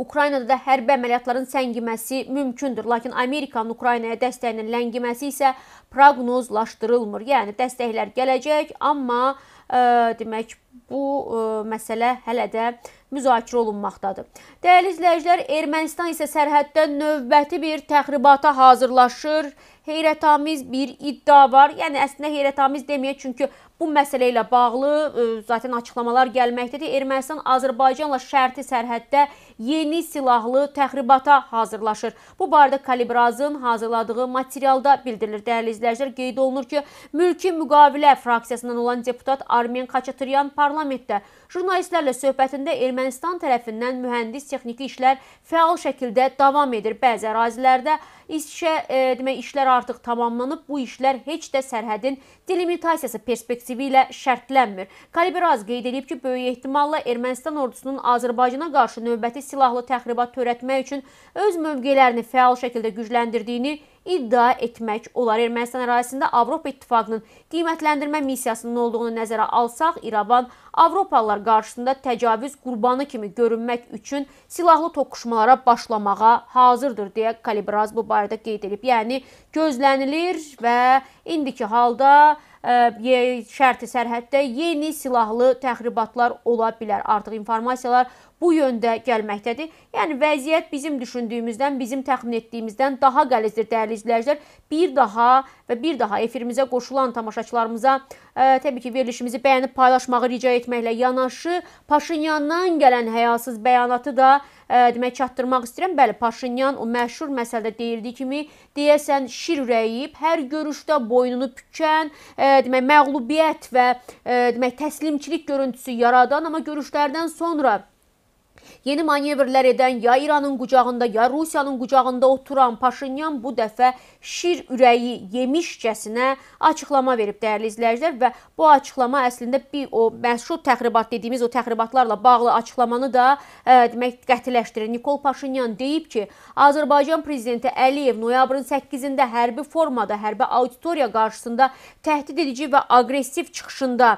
Ukraynada da hərbi əməliyyatların səngiməsi mümkündür. Lakin Amerikanın Ukraynaya dəstəyinin ləngiməsi isə proqnozlaşdırılmır. Yəni dəstəklər gələcək, amma ə, e, demək bu ə, e, məsələ hələ də müzakirə olunmaqdadır. Dəyərli izləyicilər, Ermənistan isə sərhəddə növbəti bir təxribata hazırlaşır. Heyrətamiz bir iddia var. Yəni əslində heyrətamiz deməyək, çünki bu məsələ ilə bağlı ə, e, zaten açıqlamalar gəlməkdədir. Ermənistan Azərbaycanla şərti sərhəddə yeni silahlı təxribata hazırlaşır. Bu barədə Kalibrazın hazırladığı materialda bildirilir. Dəyərli izləyicilər, qeyd olunur ki, mülki müqavilə fraksiyasından olan deputat Armen Kaçatıryan parlamentdə jurnalistlərlə söhbətində Ermənistan tərəfindən mühəndis texniki işlər fəal şəkildə davam edir. Bəzi ərazilərdə işə, e, demək, işlər artıq tamamlanıb, bu işlər heç də sərhədin delimitasiyası perspektivi ilə şərtlənmir. Kalibraz qeyd edib ki, böyük ehtimalla Ermənistan ordusunun Azərbaycana qarşı növbəti silahlı təxribat törətmək üçün öz mövqelərini fəal şəkildə gücləndirdiyini iddia etmək olar. Ermənistan ərazisində Avropa İttifaqının qiymətləndirmə missiyasının olduğunu nəzərə alsaq, İrəvan Avropalılar qarşısında təcavüz qurbanı kimi görünmək üçün silahlı toqquşmalara başlamağa hazırdır deyə Kalibraz bu barədə qeyd edib. Yəni gözlənilir və indiki halda e, şərti sərhəddə yeni silahlı təxribatlar ola bilər. Artıq informasiyalar bu yöndə gəlməkdədir. Yəni vəziyyət bizim düşündüyümüzdən, bizim təxmin etdiyimizdən daha qəlizdir dəyərli izləyicilər. Bir daha və bir daha efirimizə qoşulan tamaşaçılarımıza ə, e, təbii ki, verilişimizi bəyənib paylaşmağı rica etməklə yanaşı Paşinyandan gələn həyasız bəyanatı da ə, e, demək çatdırmaq istəyirəm. Bəli, Paşinyan o məşhur məsələdə deyildiyi kimi deyəsən şir ürəyib, hər görüşdə boynunu bükən, ə, e, demək məğlubiyyət və ə, demək təslimçilik görüntüsü yaradan, amma görüşlərdən sonra Yeni manevrlər edən ya İranın qucağında, ya Rusiyanın qucağında oturan Paşinyan bu dəfə şir ürəyi yemişcəsinə açıqlama verib dəyərli izləyicilər və bu açıqlama əslində bir o məşhur təxribat dediyimiz o təxribatlarla bağlı açıqlamanı da ə, e, demək qətiləşdirir. Nikol Paşinyan deyib ki, Azərbaycan prezidenti Əliyev noyabrın 8-də hərbi formada, hərbi auditoriya qarşısında təhdid edici və aqressiv çıxışında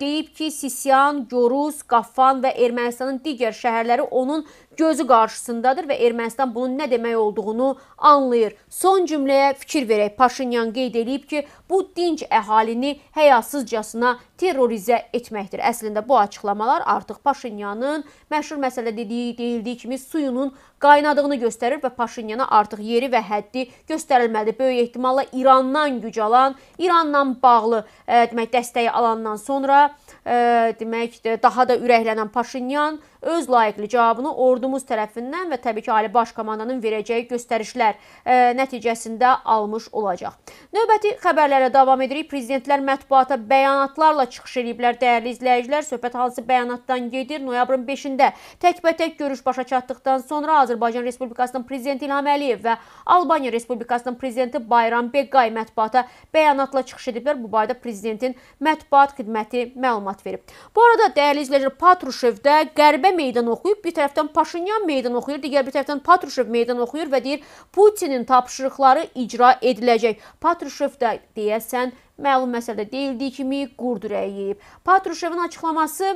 deyib ki, Sisyan, Goruz, Qafan və Ermənistanın digər şəhərləri onun gözü qarşısındadır və Ermənistan bunun nə demək olduğunu anlayır. Son cümləyə fikir verək. Paşinyan qeyd edib ki, bu dinc əhalini həyasızcasına terrorizə etməkdir. Əslində bu açıqlamalar artıq Paşinyanın məşhur məsələ dediyi deyildiyi kimi suyunun qaynadığını göstərir və Paşinyana artıq yeri və həddi göstərilmədi. Böyük ehtimalla İrandan güc alan, İranla bağlı ə, e, demək dəstəyi alandan sonra ə, e, demək daha da ürəklənən Paşinyan öz layiqli cavabını ordumuz tərəfindən və təbii ki, Ali Baş Komandanın verəcəyi göstərişlər ə, e, nəticəsində almış olacaq. Növbəti xəbərlərə davam edirik. Prezidentlər mətbuata bəyanatlarla çıxış ediblər. Dəyərli izləyicilər, söhbət hansı bəyanatdan gedir? Noyabrın 5-də təkbətək görüş başa çatdıqdan sonra Azərbaycan Respublikasının prezidenti İlham Əliyev və Albaniya Respublikasının prezidenti Bayram Beqqay mətbuata bəyanatla çıxış ediblər. Bu barədə prezidentin mətbuat xidməti məlumat verib. Bu arada dəyərli izləyicilər, Patruşevdə Qərbə meydan oxuyub, bir tərəfdən Paşinyan meydan oxuyur, digər bir tərəfdən Patrushev meydan oxuyur və deyir, Putinin tapşırıqları icra ediləcək. Patrushev də deyəsən məlum məsələdə deyildiyi kimi qurdur yeyib. Patrushevin açıqlaması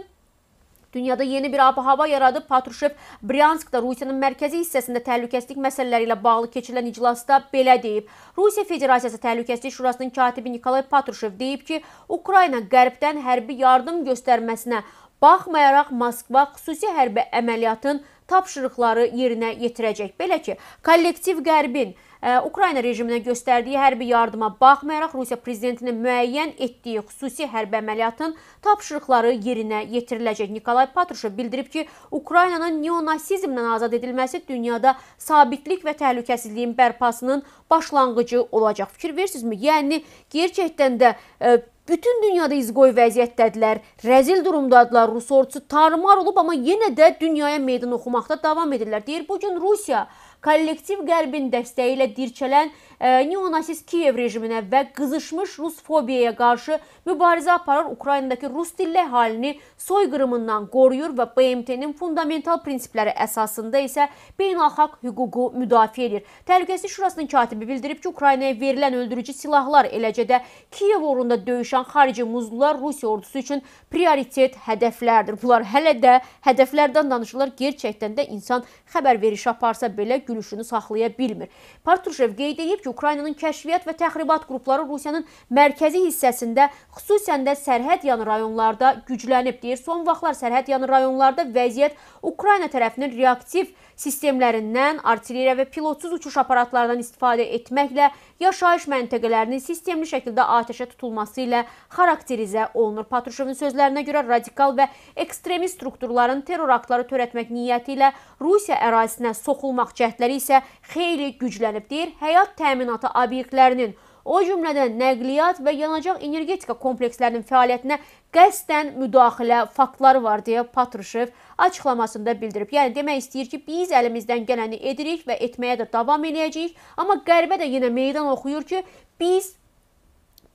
Dünyada yeni bir hava yaradıb Patrushev Bryanskda Rusiyanın mərkəzi hissəsində təhlükəsizlik məsələləri ilə bağlı keçirilən iclasda belə deyib. Rusiya Federasiyası Təhlükəsizlik Şurasının katibi Nikolay Patrushev deyib ki, Ukrayna qərbdən hərbi yardım göstərməsinə Baxmayaraq Moskva xüsusi hərbi əməliyyatın tapşırıqları yerinə yetirəcək. Belə ki, kollektiv Qərbin ə, e, Ukrayna rejiminə göstərdiyi hərbi yardıma baxmayaraq Rusiya prezidentinin müəyyən etdiyi xüsusi hərbi əməliyyatın tapşırıqları yerinə yetiriləcək. Nikolay Patrushev bildirib ki, Ukraynanın neonasizmdən azad edilməsi dünyada sabitlik və təhlükəsizliyin bərpasının başlanğıcı olacaq. Fikir verirsinizmi? Yəni gerçəkdən də ə, e, Bütün dünyada izqoy vəziyyətdədirlər, rəzil durumdadılar, rusorçu tarmar olub, amma yenə də dünyaya meydan oxumaqda davam edirlər. Deyir, bugün Rusiya kollektiv qərbin dəstəyi ilə dirçələn neonasist Kiyev rejiminə və qızışmış rus fobiyaya qarşı mübarizə aparan Ukraynadakı rus dilli əhalini soyqırımından qoruyur və BMT-nin fundamental prinsipləri əsasında isə beynəlxalq hüququ müdafiə edir. Təhlükəsizlik Şurasının katibi bildirib ki, Ukraynaya verilən öldürücü silahlar, eləcə də Kiyev uğrunda döyüşən xarici muzlular Rusiya ordusu üçün prioritet hədəflərdir. Bunlar hələ də hədəflərdən danışırlar. Gerçəkdən də insan xəbər verişi aparsa belə gülüşünü saxlaya bilmir. Partrushev qeyd edib ki, Ukraynanın kəşfiyyat və təxribat qrupları Rusiyanın mərkəzi hissəsində, xüsusən də sərhəd yanı rayonlarda güclənib deyir. Son vaxtlar sərhəd yanı rayonlarda vəziyyət Ukrayna tərəfinin reaktiv sistemlərindən, artilleriya və pilotsuz uçuş aparatlarından istifadə etməklə yaşayış məntəqələrinin sistemli şəkildə atəşə tutulması ilə xarakterizə olunur. Patruşevin sözlərinə görə radikal və ekstremist strukturların terror aktları törətmək niyyəti ilə Rusiya ərazisinə soxulmaq cəhdləri isə xeyli güclənib deyir. Həyat təminatı obyektlərinin o cümlədən nəqliyyat və yanacaq energetika komplekslərinin fəaliyyətinə qəsdən müdaxilə faktları var deyə Patrushev açıqlamasında bildirib. Yəni demək istəyir ki, biz əlimizdən gələni edirik və etməyə də davam eləyəcəyik, amma qərbə də yenə meydan oxuyur ki, biz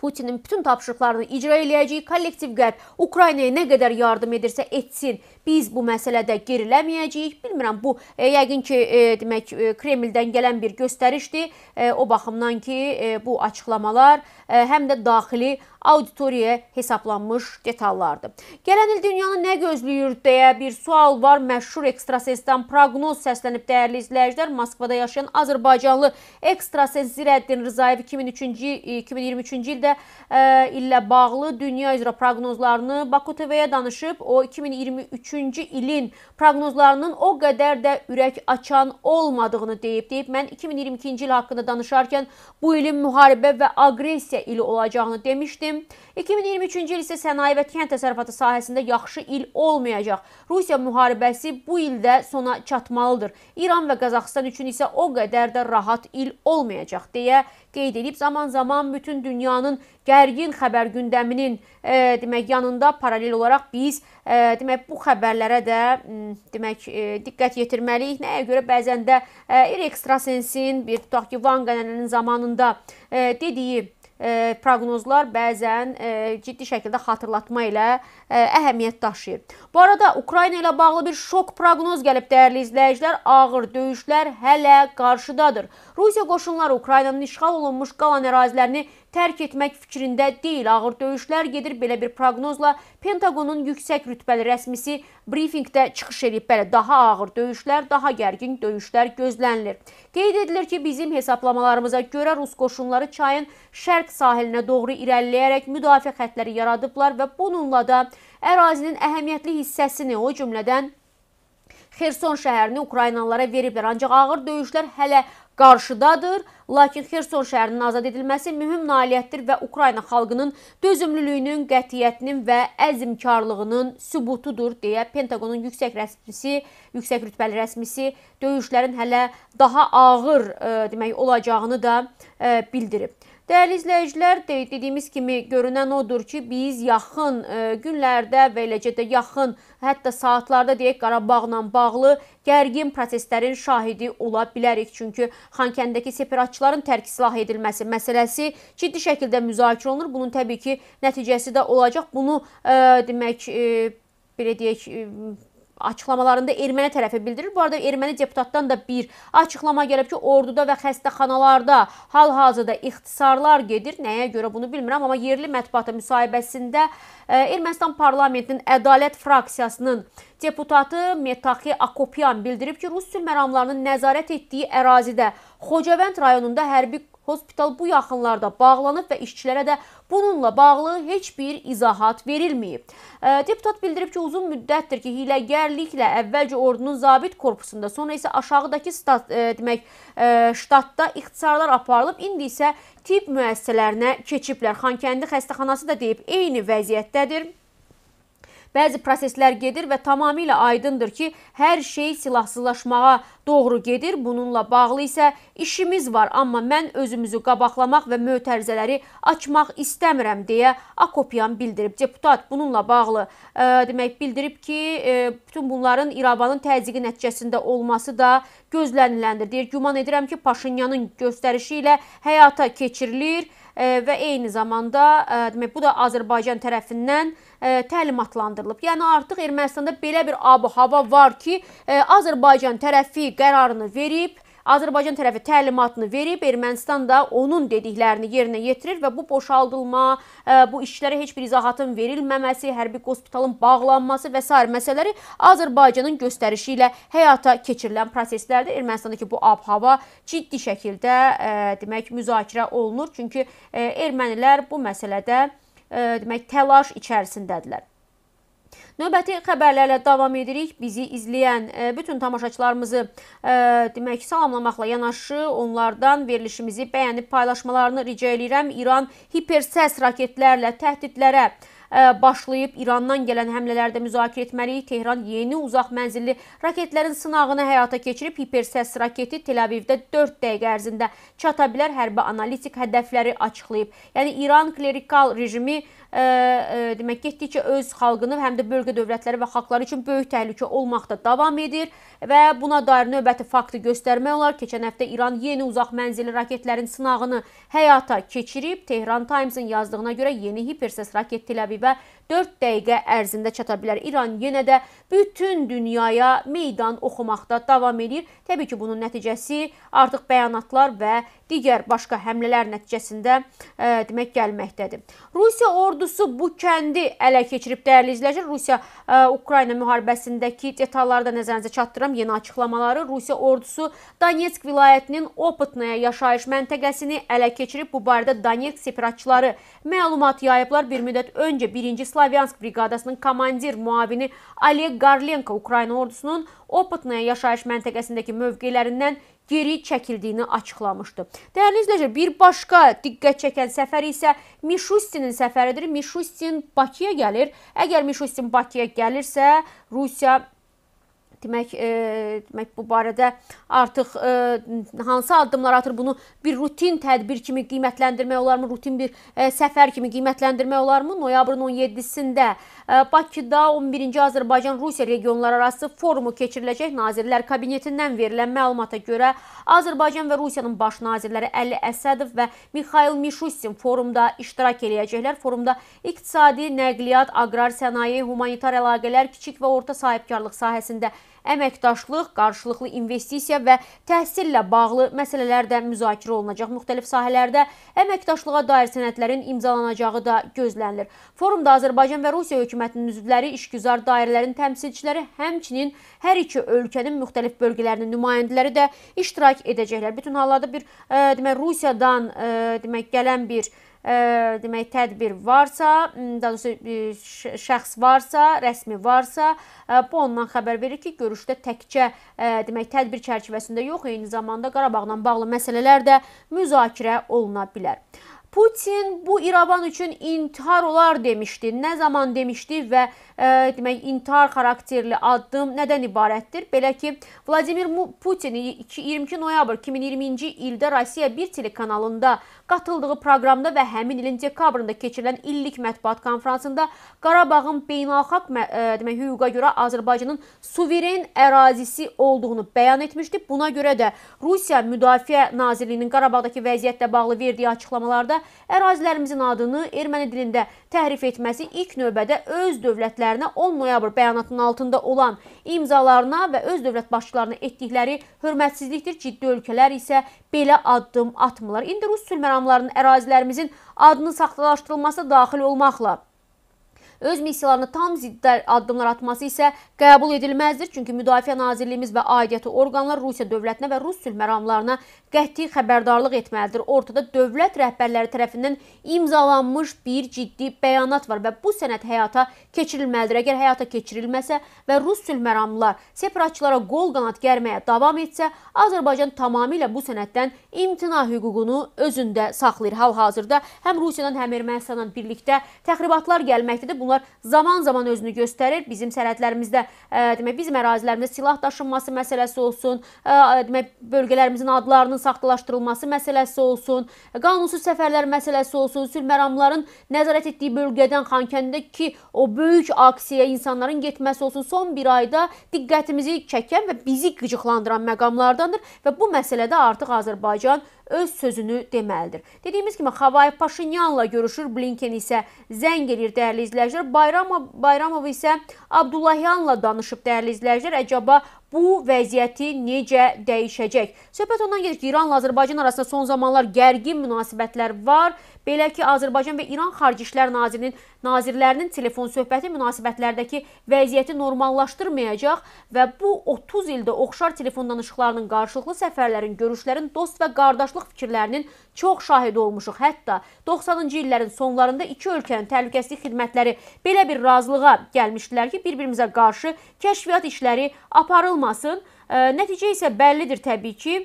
Putinin bütün tapşırıqlarını icra eləyəcəyik kollektiv qəlb Ukraynaya nə qədər yardım edirsə etsin. Biz bu məsələdə geriləməyəcəyik. Bilmirəm bu e, yəqin ki, e, demək e, Kremldən gələn bir göstərişdir. E, o baxımdan ki, e, bu açıqlamalar e, həm də daxili auditoriyaya hesablanmış detallardır. Gələn il dünyanı nə gözləyir deyə bir sual var. Məşhur ekstrasensdən proqnoz səslənib dəyərli izləyicilər. Moskvada yaşayan Azərbaycanlı ekstrasens Zirəddin Rızayev 2003-cü 2023-cü ildə ə, e, illə bağlı dünya üzrə proqnozlarını Baku TV-yə danışıb. O 2023-cü ilin proqnozlarının o qədər də ürək açan olmadığını deyib. Deyib mən 2022-ci il haqqında danışarkən bu ilin müharibə və aqressiya ili olacağını demişdim. 2023-cü il isə sənaye və kənd təsərrüfatı sahəsində yaxşı il olmayacaq. Rusiya müharibəsi bu ildə sona çatmalıdır. İran və Qazaxıstan üçün isə o qədər də rahat il olmayacaq deyə qeyd edib zaman-zaman bütün dünyanın gərgin xəbər gündəminin e, demək yanında paralel olaraq biz e, demək bu xəbərlərə də demək e, diqqət yetirməliyik. Nəyə görə bəzən də e, Eric Strasensin bir tutaq ki, Van qənəninin zamanında e, dediyi E, proqnozlar bəzən e, ciddi şəkildə xatırlatma ilə əhəmiyyət daşıyır. Bu arada Ukrayna ilə bağlı bir şok proqnoz gəlib dəyərli izləyicilər. Ağır döyüşlər hələ qarşıdadır. Rusiya qoşunları Ukraynanın işğal olunmuş qalan ərazilərini tərk etmək fikrində deyil. Ağır döyüşlər gedir. Belə bir proqnozla Pentagonun yüksək rütbəli rəsmisi brifingdə çıxış edib. Bəli, daha ağır döyüşlər, daha gərgin döyüşlər gözlənilir. Qeyd edilir ki, bizim hesablamalarımıza görə Rus qoşunları çayın şərq sahilinə doğru irəliləyərək müdafiə xətləri yaradıblar və bununla da ərazinin əhəmiyyətli hissəsini, o cümlədən Xerson şəhərini Ukraynalılara veriblər. Ancaq ağır döyüşlər hələ qarşıdadır. Lakin Xerson şəhərinin azad edilməsi mühüm nailiyyətdir və Ukrayna xalqının dözümlülüyünün, qətiyyətinin və əzmkarlığının sübutudur deyə Pentagonun yüksək rəsmisi, yüksək rütbəli rəsmisi döyüşlərin hələ daha ağır ə, e, demək olacağını da ə, e, bildirib. Dəyərli izləyicilər, dediyimiz kimi görünən odur ki, biz yaxın e, günlərdə və eləcə də yaxın, hətta saatlarda deyək Qarabağla bağlı gərgin proseslərin şahidi ola bilərik. Çünki Xankəndəki separatçıların tərk silah edilməsi məsələsi ciddi şəkildə müzakirə olunur. Bunun təbii ki, nəticəsi də olacaq. Bunu ə, e, demək, ə, e, belə deyək, ə, açıqlamalarında erməni tərəfi bildirir. Bu arada erməni deputatdan da bir açıqlama gəlib ki, orduda və xəstəxanalarda hal-hazırda ixtisarlar gedir. Nəyə görə bunu bilmirəm, amma yerli mətbuata müsahibəsində e, Ermənistan parlamentinin Ədalət fraksiyasının deputatı Metaxi Akopyan bildirib ki, Rus sülh məramlarının nəzarət etdiyi ərazidə Xocavənd rayonunda hərbi hospital bu yaxınlarda bağlanıb və işçilərə də bununla bağlı heç bir izahat verilməyib. Deputat bildirib ki, uzun müddətdir ki, hiləgərliklə əvvəlcə ordunun zabit korpusunda, sonra isə aşağıdakı stat, demək, ştatda ixtisarlar aparılıb, indi isə tibb müəssisələrinə keçiblər. Xankəndi xəstəxanası da deyib, eyni vəziyyətdədir bəzi proseslər gedir və tamamilə aydındır ki, hər şey silahsızlaşmağa doğru gedir. Bununla bağlı isə işimiz var, amma mən özümüzü qabaqlamaq və mötərizələri açmaq istəmirəm deyə Akopyan bildirib. Deputat bununla bağlı e, demək bildirib ki, e, bütün bunların İrəvanın təzyiqi nəticəsində olması da gözlənilənilir. Deyir, güman edirəm ki, Paşinyanın göstərişi ilə həyata keçirilir və eyni zamanda e, demək bu da Azərbaycan tərəfindən e, təlimatlandırılıb. Yəni artıq Ermənistanda belə bir ab-hava var ki, e, Azərbaycan tərəfi qərarını verib Azərbaycan tərəfi təlimatını verib, Ermənistan da onun dediklərini yerinə yetirir və bu boşaldılma, e, bu işlərə heç bir izahatın verilməməsi, hərbi hospitalın bağlanması və s. məsələləri Azərbaycanın göstərişi ilə həyata keçirilən proseslərdir. Ermənistandakı bu ab-hava ciddi şəkildə e, demək müzakirə olunur. Çünki e, ermənilər bu məsələdə demək təlaş içərisindədirlər. Növbəti xəbərlərlə davam edirik. Bizi izləyən e, bütün tamaşaçılarımızı e, demək salamlamaqla yanaşı onlardan verilişimizi bəyənib paylaşmalarını rica edirəm. İran hipersəs raketlərlə təhdidlərə başlayıb İrandan gələn həmlələrdə müzakirə etməliyik. Tehran yeni uzaq mənzilli raketlərin sınağını həyata keçirib, hipersəs raketi Tel-Avivdə 4 dəqiqə ərzində çata bilər hərbi analitik hədəfləri açıqlayıb. Yəni İran klerikal rejimi ə, ə, demək getdikcə öz xalqını həm də bölgə dövlətləri və xalqları üçün böyük təhlükə olmaqda davam edir və buna dair növbəti faktı göstərmək olar. Keçən həftə İran yeni uzaq mənzilli raketlərin sınağını həyata keçirib. Tehran Times-in yazdığına görə yeni hipersəs raket Tel-Aviv müharibə 4 dəqiqə ərzində çata bilər. İran yenə də bütün dünyaya meydan oxumaqda davam edir. Təbii ki, bunun nəticəsi artıq bəyanatlar və digər başqa həmlələr nəticəsində ə, e, demək gəlməkdədir. Rusiya ordusu bu kəndi ələ keçirib dəyərli izləyicilər. Rusiya ə, e, Ukrayna müharibəsindəki detalları da nəzərinizə çatdıram. Yeni açıqlamaları Rusiya ordusu Donetsk vilayətinin Opatnaya yaşayış məntəqəsini ələ keçirib. Bu barədə Donetsk separatçıları məlumat yayıblar. Bir müddət öncə 1-ci Slavyansk briqadasının komandir müavini Oleg Garlenko Ukrayna ordusunun Opatnaya yaşayış məntəqəsindəki mövqelərindən geri çəkildiyini açıqlamışdı. Dəyərli izləyicilər, bir başqa diqqət çəkən səfər isə Mişustinin səfəridir. Mişustin Bakıya gəlir. Əgər Mişustin Bakıya gəlirsə, Rusiya demək, e, demək bu barədə artıq e, hansı addımlar atır? Bunu bir rutin tədbir kimi qiymətləndirmək olarmı? Rutin bir e, səfər kimi qiymətləndirmək olarmı? Noyabrın 17-sində e, Bakıda 11-ci Azərbaycan-Rusiya regionları arası forumu keçiriləcək. Nazirlər Kabinetindən verilən məlumata görə Azərbaycan və Rusiyanın baş nazirləri Əli Əsədov və Mikhail Mishustin forumda iştirak eləyəcəklər. Forumda iqtisadi, nəqliyyat, aqrar sənaye, humanitar əlaqələr, kiçik və orta sahibkarlıq sahəsində əməkdaşlıq, qarşılıqlı investisiya və təhsillə bağlı məsələlər də müzakirə olunacaq. Müxtəlif sahələrdə əməkdaşlığa dair sənədlərin imzalanacağı da gözlənilir. Forumda Azərbaycan və Rusiya hökumətinin üzvləri, işgüzar dairələrin təmsilçiləri, həmçinin hər iki ölkənin müxtəlif bölgələrinin nümayəndələri də iştirak edəcəklər. Bütün hallarda bir e, demək Rusiyadan e, demək gələn bir demək tədbir varsa, daha doğrusu şəxs varsa, rəsmi varsa, bu ondan xəbər verir ki, görüşdə təkcə demək tədbir çərçivəsində yox, eyni zamanda Qarabağla bağlı məsələlər də müzakirə oluna bilər. Putin bu İrəvan üçün intihar olar demişdi. Nə zaman demişdi və demək intihar xarakterli addım nədən ibarətdir? Belə ki, Vladimir Putin 22 noyabr 2020-ci ildə Rusiya 1 telekanalında qatıldığı proqramda və həmin ilin dekabrında keçirilən illik mətbuat konfransında Qarabağın beynəlxalq e, demək hüquqa görə Azərbaycanın suveren ərazisi olduğunu bəyan etmişdi. Buna görə də Rusiya Müdafiə Nazirliyinin Qarabağdakı vəziyyətlə bağlı verdiyi açıqlamalarda ərazilərimizin adını erməni dilində təhrif etməsi ilk növbədə öz dövlətləri vəzifələrinə 10 noyabr bəyanatının altında olan imzalarına və öz dövlət başçılarına etdikləri hörmətsizlikdir. Ciddi ölkələr isə belə addım atmırlar. İndi Rus sülhməramlarının ərazilərimizin adının saxtalaşdırılması daxil olmaqla öz missiyalarını tam ziddə addımlar atması isə qəbul edilməzdir. Çünki Müdafiə Nazirliyimiz və aidiyyəti orqanlar Rusiya dövlətinə və Rus sülh məramlarına qəti xəbərdarlıq etməlidir. Ortada dövlət rəhbərləri tərəfindən imzalanmış bir ciddi bəyanat var və bu sənəd həyata keçirilməlidir. Əgər həyata keçirilməsə və rus sülhməramlılar separatçılara qol qanad gərməyə davam etsə, Azərbaycan tamamilə bu sənəddən imtina hüququnu özündə saxlayır. Hal-hazırda həm Rusiyadan, həm Ermənistandan birlikdə təxribatlar gəlməkdədir. Bunlar zaman-zaman özünü göstərir. Bizim sərhədlərimizdə, e, demək, bizim ərazilərimizdə silah daşınması məsələsi olsun, e, demək, bölgələrimizin adlarının saxtalaşdırılması məsələsi olsun, qanunsuz səfərlər məsələsi olsun, sülməramların nəzarət etdiyi bölgədən Xankəndidə ki, o böyük aksiyaya insanların getməsi olsun, son bir ayda diqqətimizi çəkən və bizi qıcıqlandıran məqamlardandır və bu məsələdə artıq Azərbaycan öz sözünü deməlidir. Dediyimiz kimi Xavayev Paşinyanla görüşür, Blinken isə zəng edir dəyərli izləyicilər. Bayramov, Bayramov isə Abdullahyanla danışıb dəyərli izləyicilər. Əcəba bu vəziyyəti necə dəyişəcək? Söhbət ondan gedir ki, İranla Azərbaycan arasında son zamanlar gərgin münasibətlər var. Belə ki, Azərbaycan və İran Xarici İşlər Nazirinin nazirlərinin telefon söhbəti münasibətlərdəki vəziyyəti normallaşdırmayacaq və bu 30 ildə oxşar telefon danışıqlarının qarşılıqlı səfərlərin, görüşlərin, dost və qardaşlıq fikirlərinin çox şahidi olmuşuq. Hətta 90-cı illərin sonlarında iki ölkənin təhlükəsizlik xidmətləri belə bir razılığa gəlmişdilər ki, bir-birimizə qarşı kəşfiyyat işləri aparılmasın. Ə, nəticə isə bəllidir təbii ki,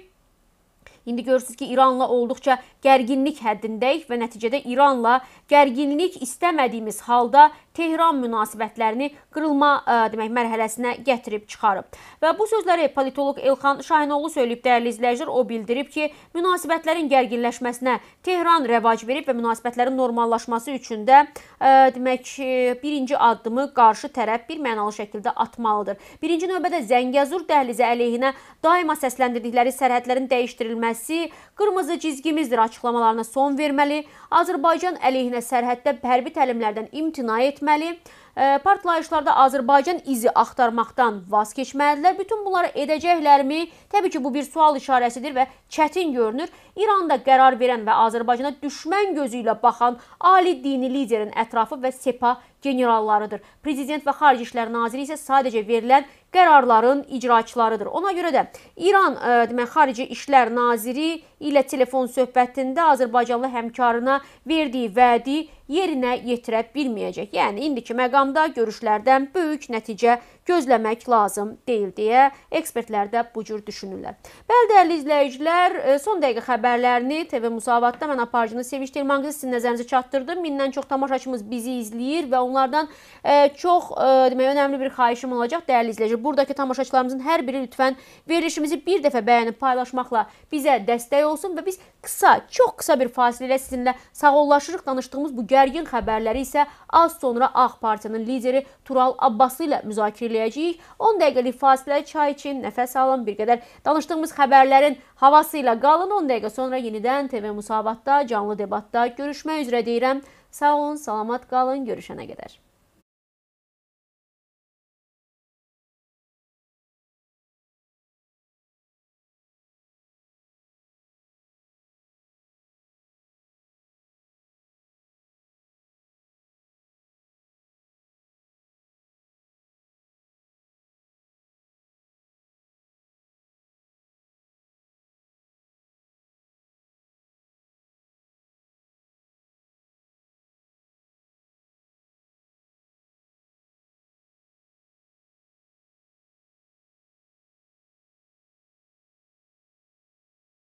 İndi görürsüz ki, İranla olduqca gərginlik həddindəyik və nəticədə İranla gərginlik istəmədiyimiz halda Tehran münasibətlərini qırılma ə, e, demək mərhələsinə gətirib çıxarıb. Və bu sözləri politoloq Elxan Şahinoğlu söyləyib, dəyərli izləyicilər, o bildirib ki, münasibətlərin gərginləşməsinə Tehran rəvac verib və münasibətlərin normallaşması üçün də ə, e, demək e, birinci addımı qarşı tərəf bir mənalı şəkildə atmalıdır. Birinci növbədə Zəngəzur dəhlizi əleyhinə daima səslənirdikləri sərhədlərin dəyişdirilməsi qırmızı cizgimizdir açıqlamalarına son verməli, Azərbaycan əleyhinə sərhəddə hərbi təlimlərdən imtina etməli, partlayışlarda Azərbaycan izi axtarmaqdan vaz keçməlidirlər. Bütün bunları edəcəklərmi? Təbii ki, bu bir sual işarəsidir və çətin görünür. İranda qərar verən və Azərbaycana düşmən gözü ilə baxan ali dini liderin ətrafı və SEPA generallarıdır. Prezident və Xarici İşlər Naziri isə sadəcə verilən qərarların icraçılarıdır. Ona görə də İran e, demək Xarici İşlər Naziri ilə telefon söhbətində Azərbaycanlı həmkarına verdiyi vədi yerinə yetirə bilməyəcək. Yəni indiki məqam İslamda görüşlərdən böyük nəticə gözləmək lazım deyil deyə ekspertlər də bu cür düşünürlər. Bəli dəyərli izləyicilər, e, son dəqiqə xəbərlərini TV Musavatda mən aparıcınız Sevinç Telmanqızı sizin nəzərinizə çatdırdım. Mindən çox tamaşaçımız bizi izləyir və onlardan e, çox e, demək önəmli bir xahişim olacaq dəyərli izləyicilər. Buradakı tamaşaçılarımızın hər biri lütfən verilişimizi bir dəfə bəyənib paylaşmaqla bizə dəstək olsun və biz qısa, çox qısa bir fasilə ilə sizinlə sağollaşırıq. Danışdığımız bu gərgin xəbərləri isə az sonra Ağ Partiyanın lideri Tural Abbaslı ilə müzakirə gözləyəcəyik. 10 dəqiqəlik fasilə çay için, nəfəs alın, bir qədər danışdığımız xəbərlərin havası ilə qalın. 10 dəqiqə sonra yenidən TV Musabatda, canlı debatda görüşmək üzrə deyirəm. Sağ olun, salamat qalın, görüşənə qədər.